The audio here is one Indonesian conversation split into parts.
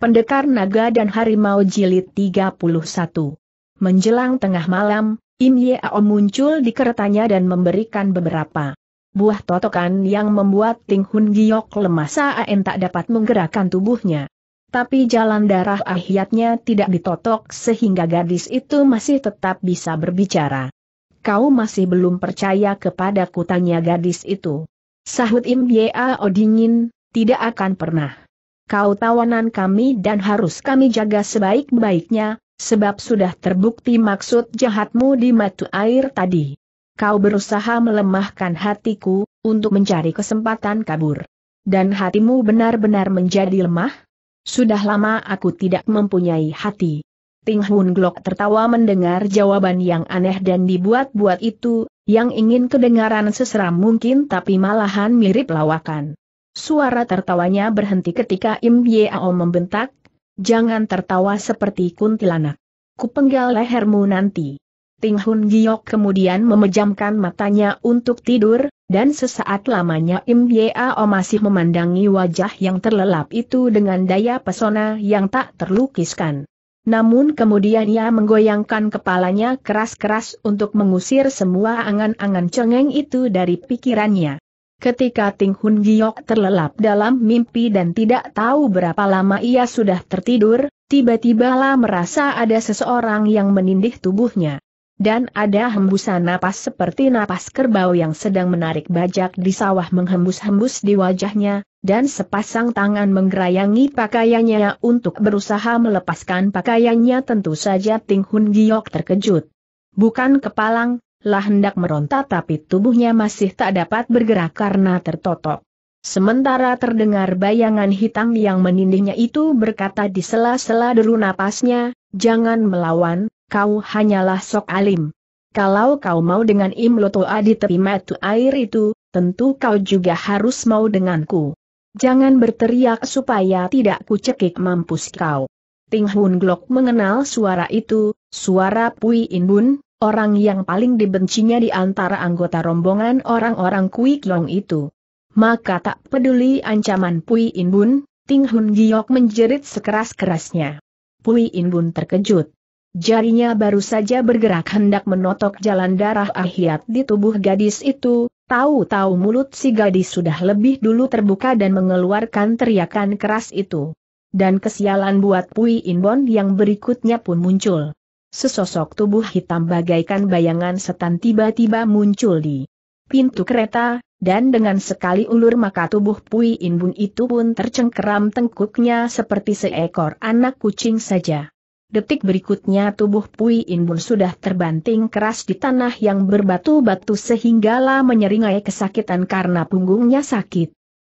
Pendekar Naga dan Harimau Jilid 31 Menjelang tengah malam, Im Ye Aom muncul di keretanya dan memberikan beberapa buah totokan yang membuat Ting Hun Giok lemah saat tak dapat menggerakkan tubuhnya. Tapi jalan darah ahyatnya tidak ditotok sehingga gadis itu masih tetap bisa berbicara. Kau masih belum percaya kepada kutanya gadis itu. Sahut Im Ye Yao dingin, tidak akan pernah kau tawanan kami dan harus kami jaga sebaik-baiknya, sebab sudah terbukti maksud jahatmu di matu air tadi. Kau berusaha melemahkan hatiku, untuk mencari kesempatan kabur. Dan hatimu benar-benar menjadi lemah? Sudah lama aku tidak mempunyai hati. Ting Hun Glock tertawa mendengar jawaban yang aneh dan dibuat-buat itu, yang ingin kedengaran seseram mungkin tapi malahan mirip lawakan. Suara tertawanya berhenti ketika Im Yeo membentak, jangan tertawa seperti kuntilanak. Kupenggal lehermu nanti. Ting Hun Giok kemudian memejamkan matanya untuk tidur, dan sesaat lamanya Im Yeo masih memandangi wajah yang terlelap itu dengan daya pesona yang tak terlukiskan. Namun kemudian ia menggoyangkan kepalanya keras-keras untuk mengusir semua angan-angan cengeng itu dari pikirannya. Ketika Ting Hun Giok terlelap dalam mimpi dan tidak tahu berapa lama ia sudah tertidur, tiba-tibalah merasa ada seseorang yang menindih tubuhnya. Dan ada hembusan napas seperti napas kerbau yang sedang menarik bajak di sawah menghembus-hembus di wajahnya, dan sepasang tangan menggerayangi pakaiannya untuk berusaha melepaskan pakaiannya tentu saja Ting Hun Giok terkejut. Bukan kepalang, lah hendak meronta tapi tubuhnya masih tak dapat bergerak karena tertotok. Sementara terdengar bayangan hitam yang menindihnya itu berkata di sela-sela deru napasnya, jangan melawan, kau hanyalah sok alim. Kalau kau mau dengan Imloto Adi tepi matu air itu, tentu kau juga harus mau denganku. Jangan berteriak supaya tidak kucekik mampus kau. Ting Hun Glok mengenal suara itu, suara Pui In orang yang paling dibencinya di antara anggota rombongan orang-orang Kui Kiong itu. Maka tak peduli ancaman Pui Inbun, Ting Hun Giok menjerit sekeras-kerasnya. Pui Inbun terkejut. Jarinya baru saja bergerak hendak menotok jalan darah ahiat di tubuh gadis itu, tahu-tahu mulut si gadis sudah lebih dulu terbuka dan mengeluarkan teriakan keras itu. Dan kesialan buat Pui Inbon yang berikutnya pun muncul. Sesosok tubuh hitam bagaikan bayangan setan tiba-tiba muncul di pintu kereta, dan dengan sekali ulur maka tubuh Pui Inbun itu pun tercengkeram tengkuknya seperti seekor anak kucing saja. Detik berikutnya tubuh Pui Inbun sudah terbanting keras di tanah yang berbatu-batu sehinggalah menyeringai kesakitan karena punggungnya sakit.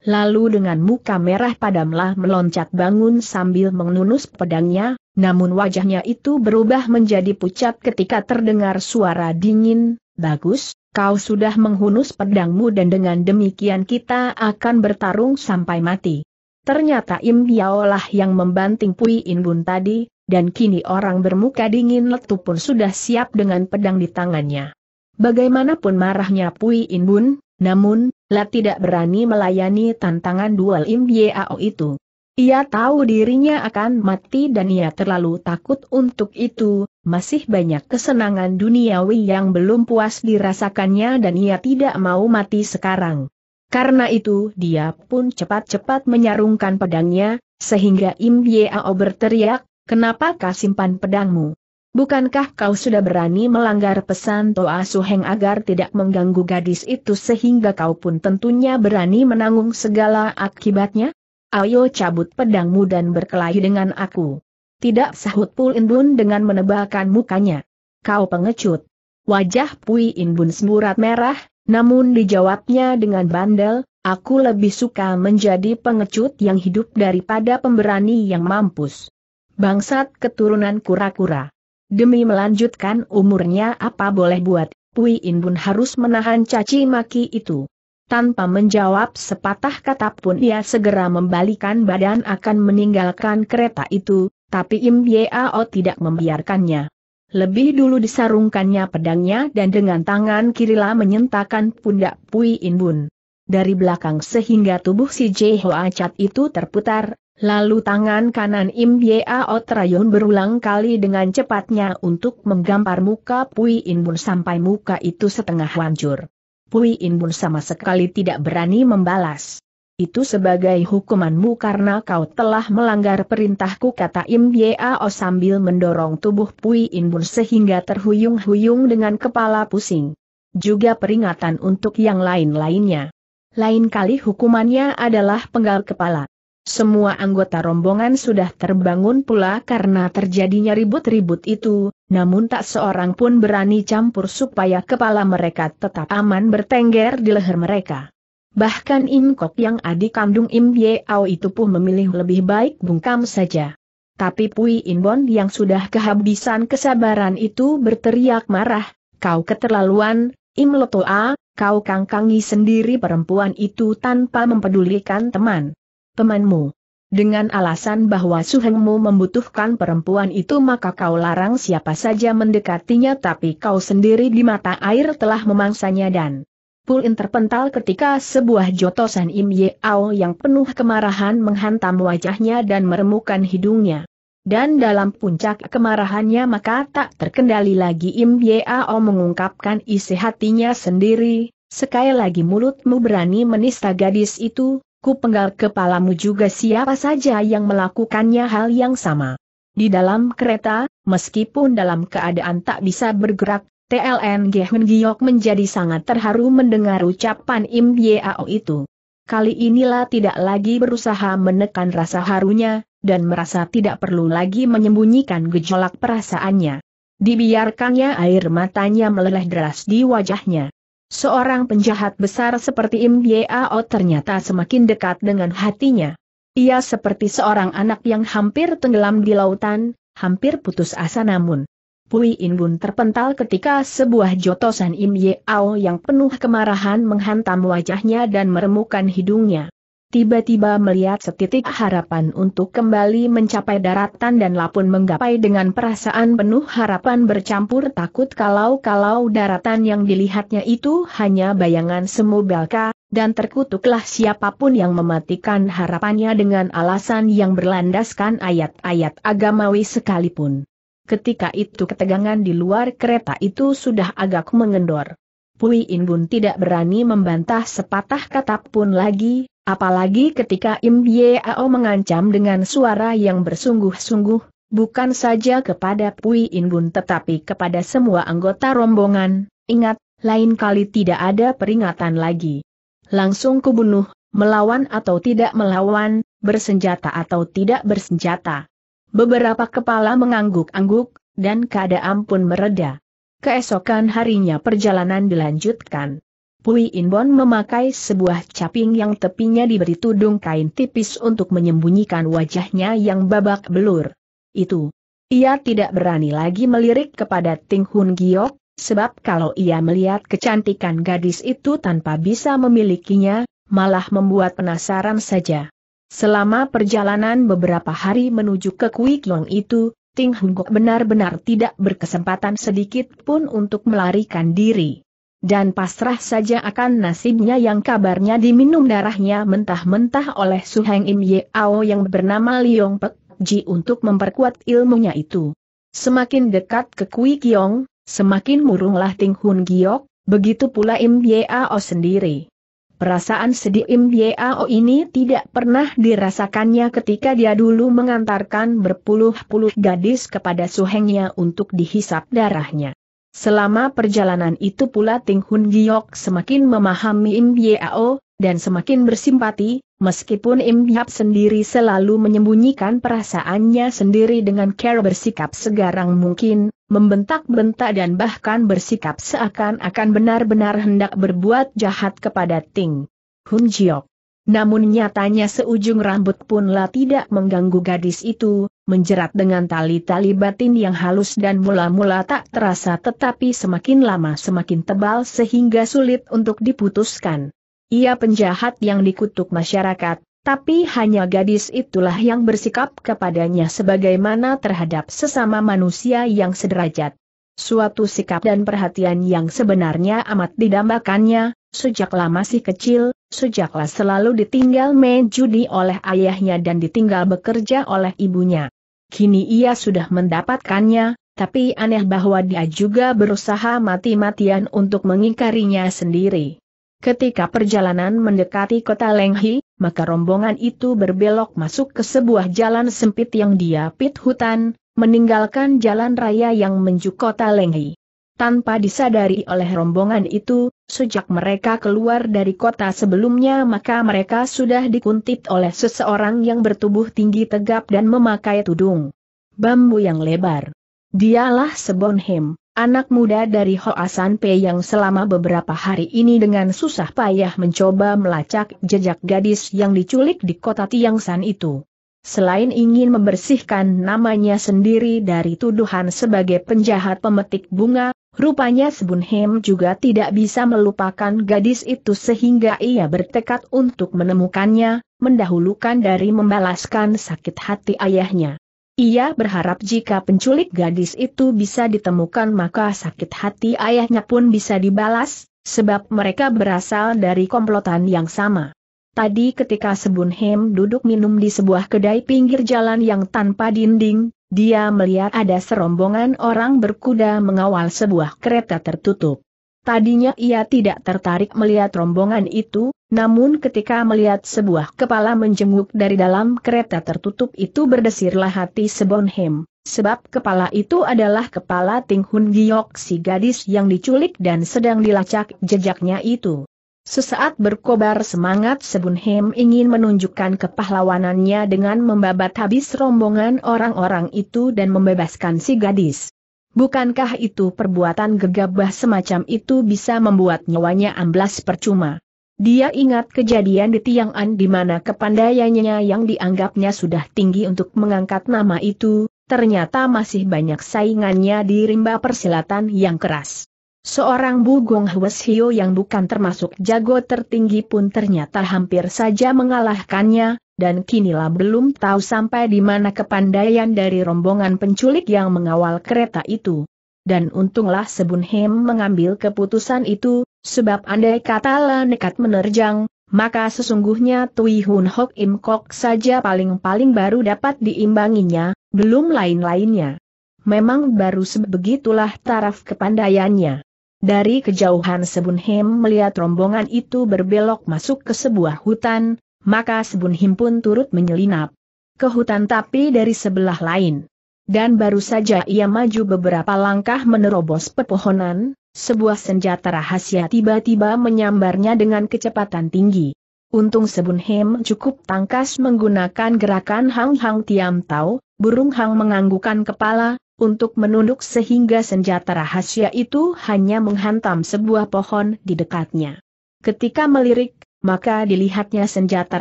Lalu dengan muka merah padamlah meloncat bangun sambil mengunus pedangnya, namun wajahnya itu berubah menjadi pucat ketika terdengar suara dingin, Bagus, kau sudah menghunus pedangmu dan dengan demikian kita akan bertarung sampai mati. Ternyata Im Yaolah yang membanting Pui Inbun tadi, dan kini orang bermuka dingin letup pun sudah siap dengan pedang di tangannya. Bagaimanapun marahnya Pui Inbun, namun, La tidak berani melayani tantangan duel Im Biao itu. Ia tahu dirinya akan mati dan ia terlalu takut untuk itu, masih banyak kesenangan duniawi yang belum puas dirasakannya dan ia tidak mau mati sekarang. Karena itu dia pun cepat-cepat menyarungkan pedangnya, sehingga Im Biao berteriak, Kenapa kau simpan pedangmu? Bukankah kau sudah berani melanggar pesan Toa Suheng agar tidak mengganggu gadis itu sehingga kau pun tentunya berani menanggung segala akibatnya? Ayo cabut pedangmu dan berkelahi dengan aku. Tidak sahut Pu Indun dengan menebalkan mukanya. Kau pengecut. Wajah Pui Indun semburat merah, namun dijawabnya dengan bandel, aku lebih suka menjadi pengecut yang hidup daripada pemberani yang mampus. Bangsat keturunan kura-kura. Demi melanjutkan umurnya apa boleh buat, Pui Inbun harus menahan caci maki itu. Tanpa menjawab sepatah kata pun ia segera membalikan badan akan meninggalkan kereta itu, tapi Im Yao tidak membiarkannya. Lebih dulu disarungkannya pedangnya dan dengan tangan kirilah menyentakan pundak Pui Inbun. Dari belakang sehingga tubuh si Jeho Acat itu terputar, Lalu tangan kanan Im Yeo Trayon berulang kali dengan cepatnya untuk menggampar muka Pui Inbun sampai muka itu setengah hancur. Pui Inbun sama sekali tidak berani membalas. Itu sebagai hukumanmu karena kau telah melanggar perintahku kata Im Yeo sambil mendorong tubuh Pui Inbun sehingga terhuyung-huyung dengan kepala pusing. Juga peringatan untuk yang lain-lainnya. Lain kali hukumannya adalah penggal kepala. Semua anggota rombongan sudah terbangun pula karena terjadinya ribut-ribut itu, namun tak seorang pun berani campur supaya kepala mereka tetap aman bertengger di leher mereka. Bahkan Im Kok yang adik kandung Im Yeao itu pun memilih lebih baik bungkam saja. Tapi Pui Inbon yang sudah kehabisan kesabaran itu berteriak marah, kau keterlaluan, Im Toa, kau kangkangi sendiri perempuan itu tanpa mempedulikan teman temanmu. Dengan alasan bahwa suhengmu membutuhkan perempuan itu maka kau larang siapa saja mendekatinya tapi kau sendiri di mata air telah memangsanya dan Pulin terpental ketika sebuah jotosan Im Ye Ao yang penuh kemarahan menghantam wajahnya dan meremukan hidungnya. Dan dalam puncak kemarahannya maka tak terkendali lagi Im Ye Ao mengungkapkan isi hatinya sendiri, sekali lagi mulutmu berani menista gadis itu, ku penggal kepalamu juga siapa saja yang melakukannya hal yang sama. Di dalam kereta, meskipun dalam keadaan tak bisa bergerak, TLN Gehun Giok menjadi sangat terharu mendengar ucapan Im Yeo itu. Kali inilah tidak lagi berusaha menekan rasa harunya, dan merasa tidak perlu lagi menyembunyikan gejolak perasaannya. Dibiarkannya air matanya meleleh deras di wajahnya. Seorang penjahat besar seperti Im Yeao ternyata semakin dekat dengan hatinya. Ia seperti seorang anak yang hampir tenggelam di lautan, hampir putus asa namun. Pui Bun terpental ketika sebuah jotosan Im Yeao yang penuh kemarahan menghantam wajahnya dan meremukan hidungnya tiba-tiba melihat setitik harapan untuk kembali mencapai daratan dan lapun menggapai dengan perasaan penuh harapan bercampur takut kalau-kalau daratan yang dilihatnya itu hanya bayangan semu belka, dan terkutuklah siapapun yang mematikan harapannya dengan alasan yang berlandaskan ayat-ayat agamawi sekalipun. Ketika itu ketegangan di luar kereta itu sudah agak mengendor. Pui Inbun tidak berani membantah sepatah kata pun lagi, Apalagi ketika Im Yeao mengancam dengan suara yang bersungguh-sungguh, bukan saja kepada Pui Bun, tetapi kepada semua anggota rombongan, ingat, lain kali tidak ada peringatan lagi. Langsung kubunuh, melawan atau tidak melawan, bersenjata atau tidak bersenjata. Beberapa kepala mengangguk-angguk, dan keadaan pun mereda. Keesokan harinya perjalanan dilanjutkan. Pui Inbon memakai sebuah caping yang tepinya diberi tudung kain tipis untuk menyembunyikan wajahnya yang babak belur. Itu. Ia tidak berani lagi melirik kepada Ting Hun Giok, sebab kalau ia melihat kecantikan gadis itu tanpa bisa memilikinya, malah membuat penasaran saja. Selama perjalanan beberapa hari menuju ke kui Kuiklong itu, Ting Hun Gok benar-benar tidak berkesempatan sedikit pun untuk melarikan diri dan pasrah saja akan nasibnya yang kabarnya diminum darahnya mentah-mentah oleh Suheng Im Ao yang bernama Liong Pek Ji untuk memperkuat ilmunya itu. Semakin dekat ke Kui Kiong, semakin murunglah Ting Hun Giok, begitu pula Im Ao sendiri. Perasaan sedih Im Ao ini tidak pernah dirasakannya ketika dia dulu mengantarkan berpuluh-puluh gadis kepada suhengnya untuk dihisap darahnya. Selama perjalanan itu pula Ting Hun Giok semakin memahami Im Yao, dan semakin bersimpati, meskipun Im Yap sendiri selalu menyembunyikan perasaannya sendiri dengan cara bersikap segarang mungkin, membentak-bentak dan bahkan bersikap seakan-akan benar-benar hendak berbuat jahat kepada Ting Hun Giok. Namun nyatanya seujung rambut punlah tidak mengganggu gadis itu, menjerat dengan tali-tali batin yang halus dan mula-mula tak terasa tetapi semakin lama semakin tebal sehingga sulit untuk diputuskan. Ia penjahat yang dikutuk masyarakat, tapi hanya gadis itulah yang bersikap kepadanya sebagaimana terhadap sesama manusia yang sederajat. Suatu sikap dan perhatian yang sebenarnya amat didambakannya, sejaklah masih kecil, sejaklah selalu ditinggal main judi oleh ayahnya dan ditinggal bekerja oleh ibunya. Kini ia sudah mendapatkannya, tapi aneh bahwa dia juga berusaha mati-matian untuk mengingkarinya sendiri. Ketika perjalanan mendekati kota Lenghi, maka rombongan itu berbelok masuk ke sebuah jalan sempit yang diapit hutan, meninggalkan jalan raya yang menuju kota Lenghi. Tanpa disadari oleh rombongan itu, Sejak mereka keluar dari kota sebelumnya maka mereka sudah dikuntit oleh seseorang yang bertubuh tinggi tegap dan memakai tudung. Bambu yang lebar. Dialah Sebonhem, anak muda dari Hoasan P yang selama beberapa hari ini dengan susah payah mencoba melacak jejak gadis yang diculik di kota Tiangsan itu. Selain ingin membersihkan namanya sendiri dari tuduhan sebagai penjahat pemetik bunga, rupanya Sebunhem juga tidak bisa melupakan gadis itu sehingga ia bertekad untuk menemukannya, mendahulukan dari membalaskan sakit hati ayahnya. Ia berharap jika penculik gadis itu bisa ditemukan maka sakit hati ayahnya pun bisa dibalas, sebab mereka berasal dari komplotan yang sama. Tadi ketika Hem duduk minum di sebuah kedai pinggir jalan yang tanpa dinding, dia melihat ada serombongan orang berkuda mengawal sebuah kereta tertutup. Tadinya ia tidak tertarik melihat rombongan itu, namun ketika melihat sebuah kepala menjenguk dari dalam kereta tertutup itu berdesirlah hati Hem, sebab kepala itu adalah kepala Ting Hun Giok si gadis yang diculik dan sedang dilacak jejaknya itu. Sesaat berkobar semangat Sebun Hem ingin menunjukkan kepahlawanannya dengan membabat habis rombongan orang-orang itu dan membebaskan si gadis. Bukankah itu perbuatan gegabah semacam itu bisa membuat nyawanya amblas percuma? Dia ingat kejadian di tiang an di mana kepandaiannya yang dianggapnya sudah tinggi untuk mengangkat nama itu, ternyata masih banyak saingannya di rimba persilatan yang keras. Seorang Bugong Hio yang bukan termasuk jago tertinggi pun ternyata hampir saja mengalahkannya, dan kinilah belum tahu sampai di mana kepandaian dari rombongan penculik yang mengawal kereta itu. Dan untunglah Sebun Hem mengambil keputusan itu, sebab andai kata nekat menerjang, maka sesungguhnya Tui Hun Hok Im Kok saja paling-paling baru dapat diimbanginya, belum lain-lainnya. Memang baru sebegitulah taraf kepandaiannya. Dari kejauhan Sebunhim melihat rombongan itu berbelok masuk ke sebuah hutan, maka Sebunhim pun turut menyelinap ke hutan tapi dari sebelah lain. Dan baru saja ia maju beberapa langkah menerobos pepohonan, sebuah senjata rahasia tiba-tiba menyambarnya dengan kecepatan tinggi. Untung Sebunhim cukup tangkas menggunakan gerakan Hang Hang Tiam Tau, burung Hang menganggukan kepala, untuk menunduk sehingga senjata rahasia itu hanya menghantam sebuah pohon di dekatnya. Ketika melirik, maka dilihatnya senjata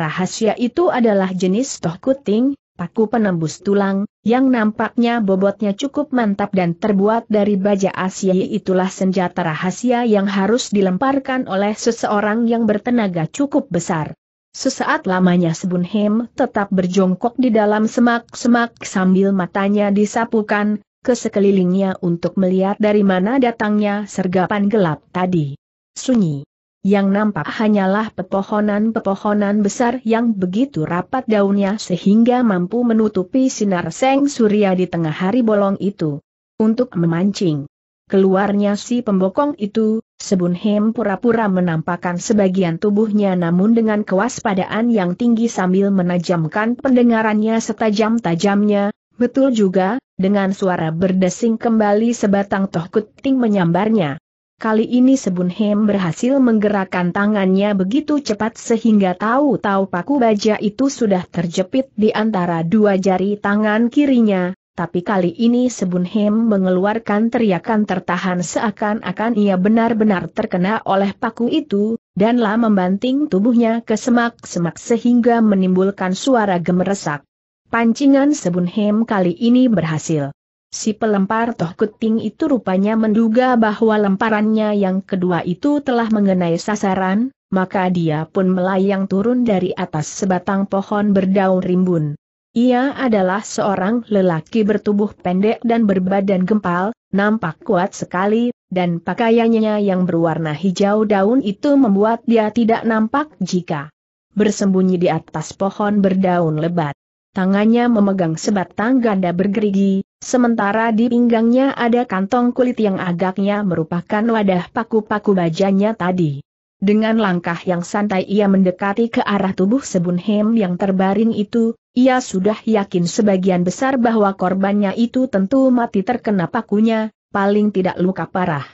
rahasia itu adalah jenis toh kuting, paku penembus tulang, yang nampaknya bobotnya cukup mantap dan terbuat dari baja Asia itulah senjata rahasia yang harus dilemparkan oleh seseorang yang bertenaga cukup besar. Sesaat lamanya Sebunhem tetap berjongkok di dalam semak-semak sambil matanya disapukan, ke sekelilingnya untuk melihat dari mana datangnya sergapan gelap tadi. Sunyi. Yang nampak hanyalah pepohonan-pepohonan besar yang begitu rapat daunnya sehingga mampu menutupi sinar seng surya di tengah hari bolong itu. Untuk memancing keluarnya si pembokong itu, Sebun Hem pura-pura menampakkan sebagian tubuhnya namun dengan kewaspadaan yang tinggi sambil menajamkan pendengarannya setajam-tajamnya, betul juga, dengan suara berdesing kembali sebatang toh kuting menyambarnya. Kali ini Sebun Hem berhasil menggerakkan tangannya begitu cepat sehingga tahu-tahu paku baja itu sudah terjepit di antara dua jari tangan kirinya, tapi kali ini Sebun Hem mengeluarkan teriakan tertahan seakan-akan ia benar-benar terkena oleh paku itu, danlah membanting tubuhnya ke semak-semak sehingga menimbulkan suara gemeresak. Pancingan sebun Sebunhem kali ini berhasil. Si pelempar Toh Kuting itu rupanya menduga bahwa lemparannya yang kedua itu telah mengenai sasaran, maka dia pun melayang turun dari atas sebatang pohon berdaun rimbun. Ia adalah seorang lelaki bertubuh pendek dan berbadan gempal, nampak kuat sekali, dan pakaiannya yang berwarna hijau daun itu membuat dia tidak nampak jika bersembunyi di atas pohon berdaun lebat tangannya memegang sebatang ganda bergerigi, sementara di pinggangnya ada kantong kulit yang agaknya merupakan wadah paku-paku bajanya tadi. Dengan langkah yang santai ia mendekati ke arah tubuh Sebun Hem yang terbaring itu, ia sudah yakin sebagian besar bahwa korbannya itu tentu mati terkena pakunya, paling tidak luka parah.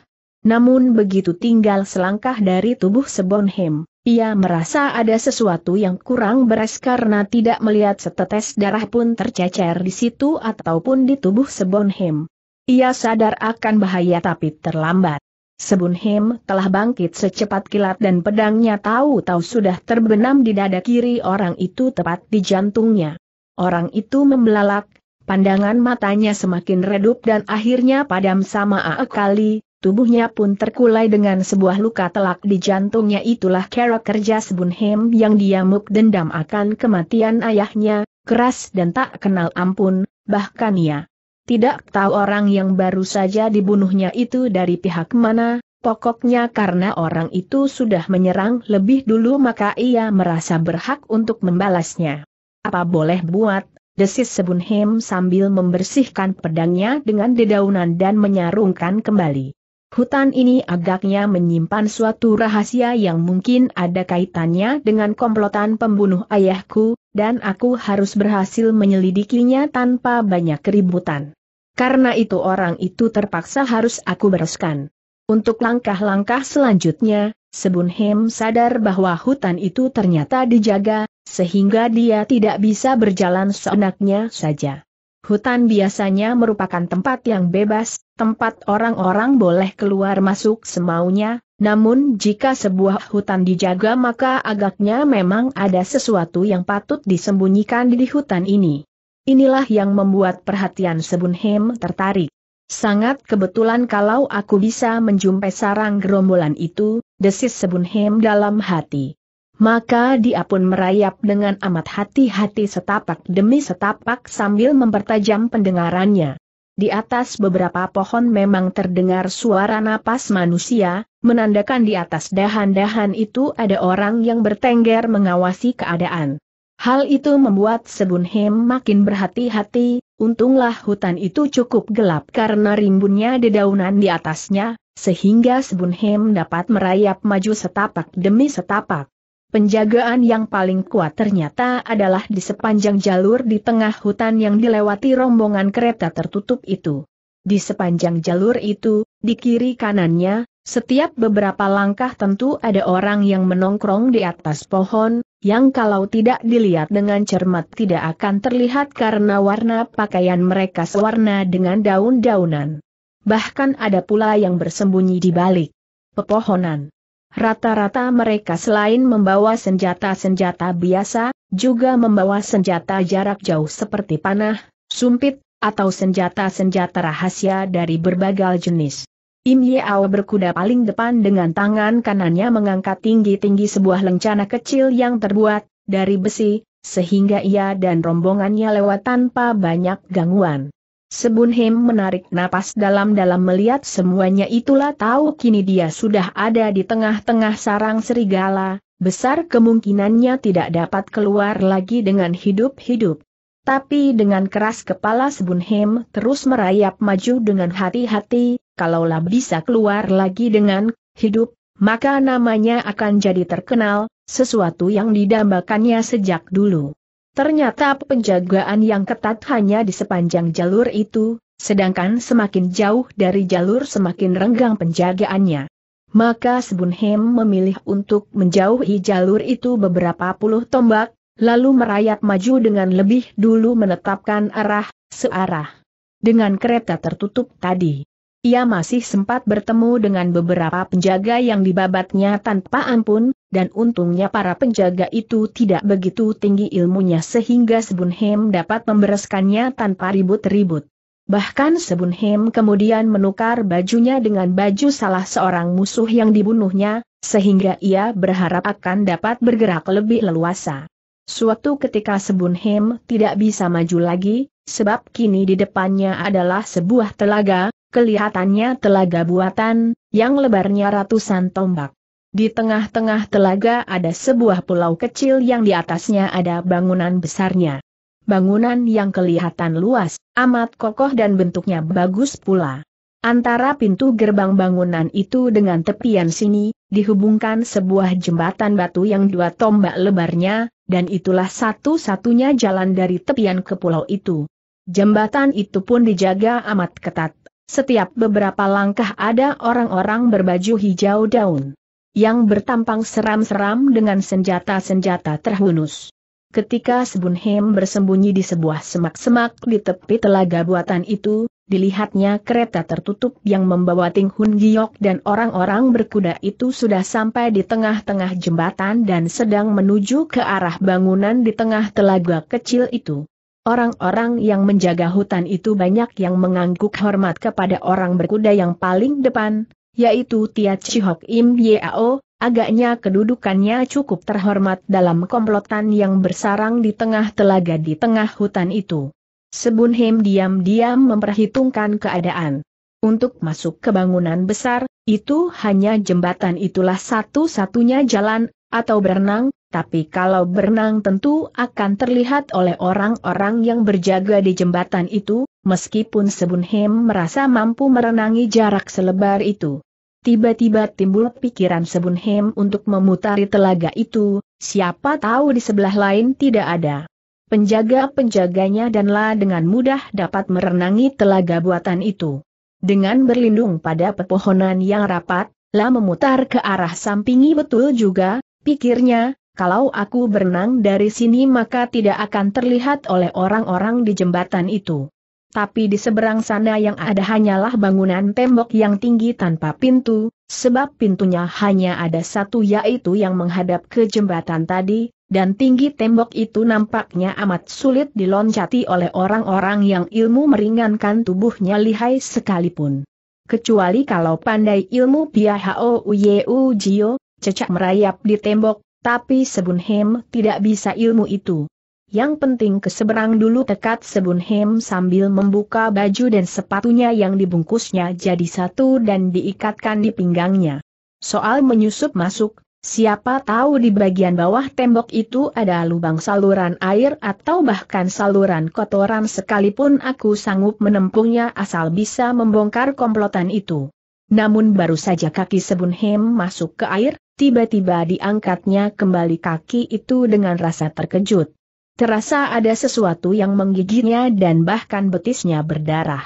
Namun begitu tinggal selangkah dari tubuh Sebon Hem, ia merasa ada sesuatu yang kurang beres karena tidak melihat setetes darah pun tercecer di situ ataupun di tubuh Sebonhem. Ia sadar akan bahaya tapi terlambat. Sebonhem telah bangkit secepat kilat dan pedangnya tahu-tahu sudah terbenam di dada kiri orang itu tepat di jantungnya. Orang itu membelalak, pandangan matanya semakin redup dan akhirnya padam sama kali, Tubuhnya pun terkulai dengan sebuah luka telak di jantungnya itulah kerja sebun Hem yang diamuk dendam akan kematian ayahnya, keras dan tak kenal ampun, bahkan ia tidak tahu orang yang baru saja dibunuhnya itu dari pihak mana, pokoknya karena orang itu sudah menyerang lebih dulu maka ia merasa berhak untuk membalasnya. Apa boleh buat, desis Sebunhem sambil membersihkan pedangnya dengan dedaunan dan menyarungkan kembali. Hutan ini agaknya menyimpan suatu rahasia yang mungkin ada kaitannya dengan komplotan pembunuh ayahku, dan aku harus berhasil menyelidikinya tanpa banyak keributan. Karena itu orang itu terpaksa harus aku bereskan. Untuk langkah-langkah selanjutnya, Sebun Hem sadar bahwa hutan itu ternyata dijaga, sehingga dia tidak bisa berjalan seenaknya saja. Hutan biasanya merupakan tempat yang bebas, tempat orang-orang boleh keluar masuk semaunya, namun jika sebuah hutan dijaga maka agaknya memang ada sesuatu yang patut disembunyikan di hutan ini. Inilah yang membuat perhatian Sebunhem tertarik. Sangat kebetulan kalau aku bisa menjumpai sarang gerombolan itu, desis Sebunhem dalam hati maka dia pun merayap dengan amat hati-hati setapak demi setapak sambil mempertajam pendengarannya. Di atas beberapa pohon memang terdengar suara napas manusia, menandakan di atas dahan-dahan itu ada orang yang bertengger mengawasi keadaan. Hal itu membuat Sebunhem makin berhati-hati, untunglah hutan itu cukup gelap karena rimbunnya dedaunan di atasnya, sehingga Sebunhem dapat merayap maju setapak demi setapak. Penjagaan yang paling kuat ternyata adalah di sepanjang jalur di tengah hutan yang dilewati rombongan kereta tertutup itu. Di sepanjang jalur itu, di kiri kanannya, setiap beberapa langkah tentu ada orang yang menongkrong di atas pohon, yang kalau tidak dilihat dengan cermat tidak akan terlihat karena warna pakaian mereka sewarna dengan daun-daunan. Bahkan ada pula yang bersembunyi di balik pepohonan. Rata-rata mereka selain membawa senjata-senjata biasa, juga membawa senjata jarak jauh seperti panah, sumpit, atau senjata-senjata rahasia dari berbagai jenis. Im Yeao berkuda paling depan dengan tangan kanannya mengangkat tinggi-tinggi sebuah lencana kecil yang terbuat dari besi, sehingga ia dan rombongannya lewat tanpa banyak gangguan. Sebun Hem menarik napas dalam-dalam melihat semuanya itulah tahu kini dia sudah ada di tengah-tengah sarang serigala, besar kemungkinannya tidak dapat keluar lagi dengan hidup-hidup. Tapi dengan keras kepala Sebun Hem terus merayap maju dengan hati-hati, kalaulah bisa keluar lagi dengan hidup, maka namanya akan jadi terkenal, sesuatu yang didambakannya sejak dulu. Ternyata penjagaan yang ketat hanya di sepanjang jalur itu, sedangkan semakin jauh dari jalur semakin renggang penjagaannya. Maka Sebunhem memilih untuk menjauhi jalur itu beberapa puluh tombak, lalu merayap maju dengan lebih dulu menetapkan arah, searah. Dengan kereta tertutup tadi, ia masih sempat bertemu dengan beberapa penjaga yang dibabatnya tanpa ampun, dan untungnya para penjaga itu tidak begitu tinggi ilmunya sehingga Sebun Hem dapat membereskannya tanpa ribut-ribut. Bahkan Sebun Hem kemudian menukar bajunya dengan baju salah seorang musuh yang dibunuhnya, sehingga ia berharap akan dapat bergerak lebih leluasa. Suatu ketika Sebun Hem tidak bisa maju lagi, sebab kini di depannya adalah sebuah telaga, kelihatannya telaga buatan, yang lebarnya ratusan tombak. Di tengah-tengah telaga ada sebuah pulau kecil yang di atasnya ada bangunan besarnya. Bangunan yang kelihatan luas, amat kokoh dan bentuknya bagus pula. Antara pintu gerbang bangunan itu dengan tepian sini, dihubungkan sebuah jembatan batu yang dua tombak lebarnya, dan itulah satu-satunya jalan dari tepian ke pulau itu. Jembatan itu pun dijaga amat ketat. Setiap beberapa langkah ada orang-orang berbaju hijau daun. Yang bertampang seram-seram dengan senjata-senjata terhunus. Ketika Sebun Hem bersembunyi di sebuah semak-semak di tepi telaga buatan itu, dilihatnya kereta tertutup yang membawa Ting Hun Giok dan orang-orang berkuda itu sudah sampai di tengah-tengah jembatan dan sedang menuju ke arah bangunan di tengah telaga kecil itu. Orang-orang yang menjaga hutan itu banyak yang mengangguk hormat kepada orang berkuda yang paling depan, yaitu Tia Chihok Im Yao, agaknya kedudukannya cukup terhormat dalam komplotan yang bersarang di tengah telaga di tengah hutan itu. Sebun Him diam-diam memperhitungkan keadaan. Untuk masuk ke bangunan besar, itu hanya jembatan itulah satu-satunya jalan, atau berenang, tapi kalau berenang tentu akan terlihat oleh orang-orang yang berjaga di jembatan itu, meskipun Sebunhem merasa mampu merenangi jarak selebar itu. Tiba-tiba timbul pikiran Sebunhem untuk memutari telaga itu, siapa tahu di sebelah lain tidak ada. Penjaga-penjaganya danlah dengan mudah dapat merenangi telaga buatan itu. Dengan berlindung pada pepohonan yang rapat, lah memutar ke arah sampingi betul juga, Pikirnya, kalau aku berenang dari sini maka tidak akan terlihat oleh orang-orang di jembatan itu. Tapi di seberang sana yang ada hanyalah bangunan tembok yang tinggi tanpa pintu, sebab pintunya hanya ada satu yaitu yang menghadap ke jembatan tadi, dan tinggi tembok itu nampaknya amat sulit diloncati oleh orang-orang yang ilmu meringankan tubuhnya lihai sekalipun. Kecuali kalau pandai ilmu Pia Hao Yeu Jio, cecak merayap di tembok, tapi Sebunhem tidak bisa ilmu itu. Yang penting keseberang dulu tekat Sebunhem sambil membuka baju dan sepatunya yang dibungkusnya jadi satu dan diikatkan di pinggangnya. Soal menyusup masuk, siapa tahu di bagian bawah tembok itu ada lubang saluran air atau bahkan saluran kotoran sekalipun aku sanggup menempuhnya asal bisa membongkar komplotan itu. Namun baru saja kaki Sebunhem masuk ke air, tiba-tiba diangkatnya kembali kaki itu dengan rasa terkejut. Terasa ada sesuatu yang menggigitnya dan bahkan betisnya berdarah.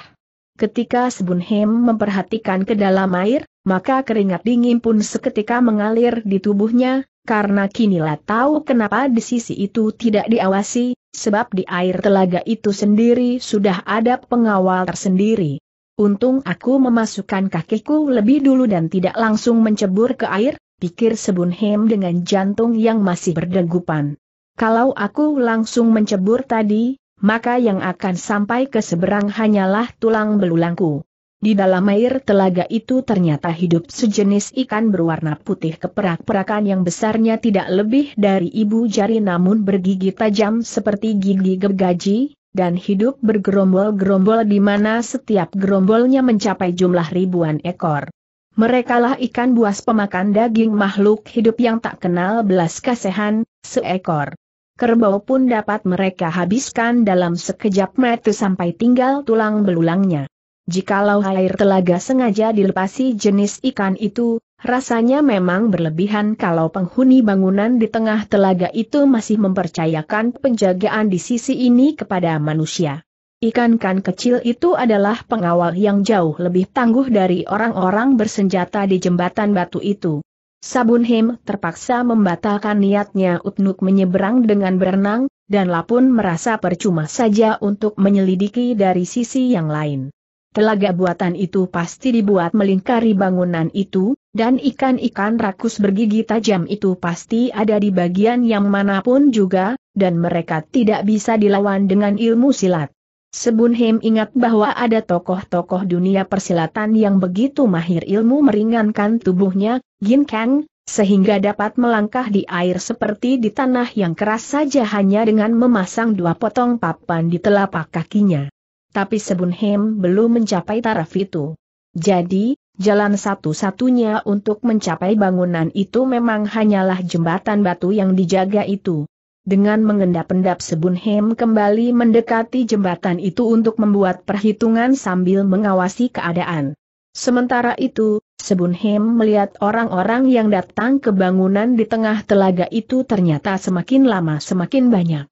Ketika Sebunhem memperhatikan ke dalam air, maka keringat dingin pun seketika mengalir di tubuhnya, karena kinilah tahu kenapa di sisi itu tidak diawasi, sebab di air telaga itu sendiri sudah ada pengawal tersendiri. Untung aku memasukkan kakiku lebih dulu dan tidak langsung mencebur ke air, pikir Sebun Hem dengan jantung yang masih berdegupan. Kalau aku langsung mencebur tadi, maka yang akan sampai ke seberang hanyalah tulang belulangku. Di dalam air telaga itu ternyata hidup sejenis ikan berwarna putih keperak-perakan yang besarnya tidak lebih dari ibu jari namun bergigi tajam seperti gigi gergaji, dan hidup bergerombol-gerombol di mana setiap gerombolnya mencapai jumlah ribuan ekor. Merekalah ikan buas pemakan daging makhluk hidup yang tak kenal belas kasihan, seekor. Kerbau pun dapat mereka habiskan dalam sekejap mata sampai tinggal tulang belulangnya. Jikalau air telaga sengaja dilepasi jenis ikan itu, Rasanya memang berlebihan kalau penghuni bangunan di tengah telaga itu masih mempercayakan penjagaan di sisi ini kepada manusia. Ikan-kan kecil itu adalah pengawal yang jauh lebih tangguh dari orang-orang bersenjata di jembatan batu itu. Sabunhim terpaksa membatalkan niatnya untuk menyeberang dengan berenang, dan Lapun merasa percuma saja untuk menyelidiki dari sisi yang lain. Telaga buatan itu pasti dibuat melingkari bangunan itu, dan ikan-ikan rakus bergigi tajam itu pasti ada di bagian yang manapun juga, dan mereka tidak bisa dilawan dengan ilmu silat. Sebunhem ingat bahwa ada tokoh-tokoh dunia persilatan yang begitu mahir ilmu meringankan tubuhnya, Gin Kang, sehingga dapat melangkah di air seperti di tanah yang keras saja hanya dengan memasang dua potong papan di telapak kakinya tapi Sebunhem belum mencapai taraf itu. Jadi, jalan satu-satunya untuk mencapai bangunan itu memang hanyalah jembatan batu yang dijaga itu. Dengan mengendap-endap Sebunhem kembali mendekati jembatan itu untuk membuat perhitungan sambil mengawasi keadaan. Sementara itu, Sebunhem melihat orang-orang yang datang ke bangunan di tengah telaga itu ternyata semakin lama semakin banyak.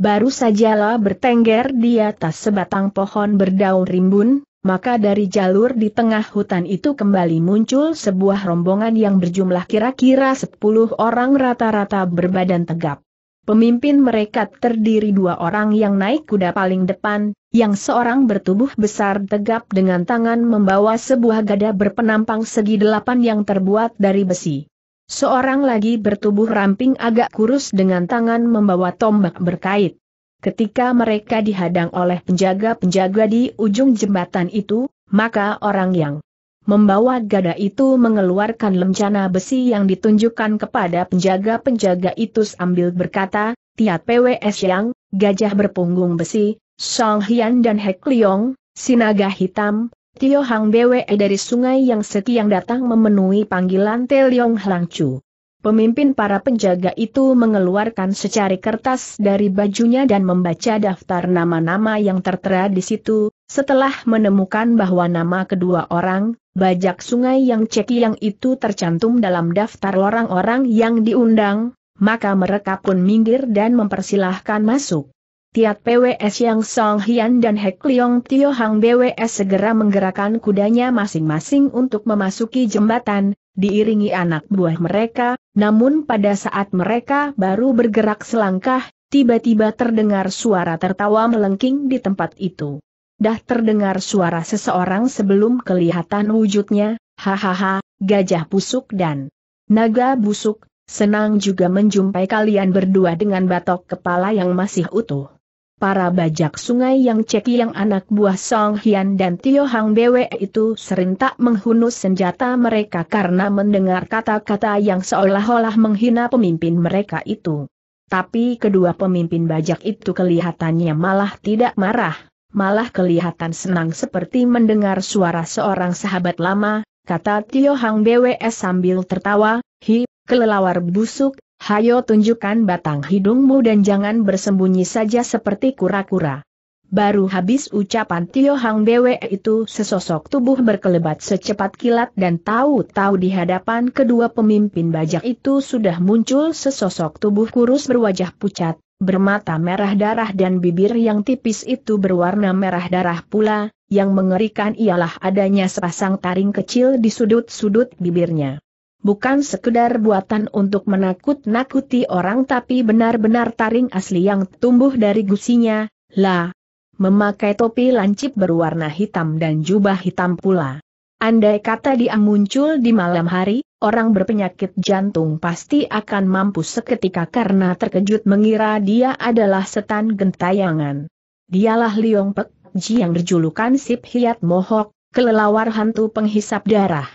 Baru sajalah bertengger di atas sebatang pohon berdaun rimbun, maka dari jalur di tengah hutan itu kembali muncul sebuah rombongan yang berjumlah kira-kira 10 orang rata-rata berbadan tegap. Pemimpin mereka terdiri dua orang yang naik kuda paling depan, yang seorang bertubuh besar tegap dengan tangan membawa sebuah gada berpenampang segi delapan yang terbuat dari besi. Seorang lagi bertubuh ramping agak kurus dengan tangan membawa tombak berkait. Ketika mereka dihadang oleh penjaga-penjaga di ujung jembatan itu, maka orang yang membawa gada itu mengeluarkan lencana besi yang ditunjukkan kepada penjaga-penjaga itu sambil berkata, Tiat PWS yang, gajah berpunggung besi, Song Hian dan Hek Liong, Sinaga Hitam, Tio Hang Bwe dari sungai yang setiang datang memenuhi panggilan Teliong Hlang Chu. Pemimpin para penjaga itu mengeluarkan secari kertas dari bajunya dan membaca daftar nama-nama yang tertera di situ, setelah menemukan bahwa nama kedua orang, bajak sungai yang ceki yang itu tercantum dalam daftar orang-orang yang diundang, maka mereka pun minggir dan mempersilahkan masuk. Tiat PWS Yang Song Hian dan Hek Leong Tio Hang BWS segera menggerakkan kudanya masing-masing untuk memasuki jembatan, diiringi anak buah mereka, namun pada saat mereka baru bergerak selangkah, tiba-tiba terdengar suara tertawa melengking di tempat itu. Dah terdengar suara seseorang sebelum kelihatan wujudnya, hahaha, gajah busuk dan naga busuk, senang juga menjumpai kalian berdua dengan batok kepala yang masih utuh para bajak sungai yang ceki yang anak buah Song Hian dan Tio Hang Bwe itu serentak menghunus senjata mereka karena mendengar kata-kata yang seolah-olah menghina pemimpin mereka itu. Tapi kedua pemimpin bajak itu kelihatannya malah tidak marah, malah kelihatan senang seperti mendengar suara seorang sahabat lama, kata Tio Hang Bwe sambil tertawa, hi, kelelawar busuk, Hayo tunjukkan batang hidungmu dan jangan bersembunyi saja seperti kura-kura. Baru habis ucapan Tio Hang Bwe itu sesosok tubuh berkelebat secepat kilat dan tahu-tahu di hadapan kedua pemimpin bajak itu sudah muncul sesosok tubuh kurus berwajah pucat, bermata merah darah dan bibir yang tipis itu berwarna merah darah pula, yang mengerikan ialah adanya sepasang taring kecil di sudut-sudut bibirnya bukan sekedar buatan untuk menakut-nakuti orang tapi benar-benar taring asli yang tumbuh dari gusinya, lah. Memakai topi lancip berwarna hitam dan jubah hitam pula. Andai kata dia muncul di malam hari, orang berpenyakit jantung pasti akan mampu seketika karena terkejut mengira dia adalah setan gentayangan. Dialah Liong Pek Ji yang berjulukan Sip Hiat Mohok, kelelawar hantu penghisap darah.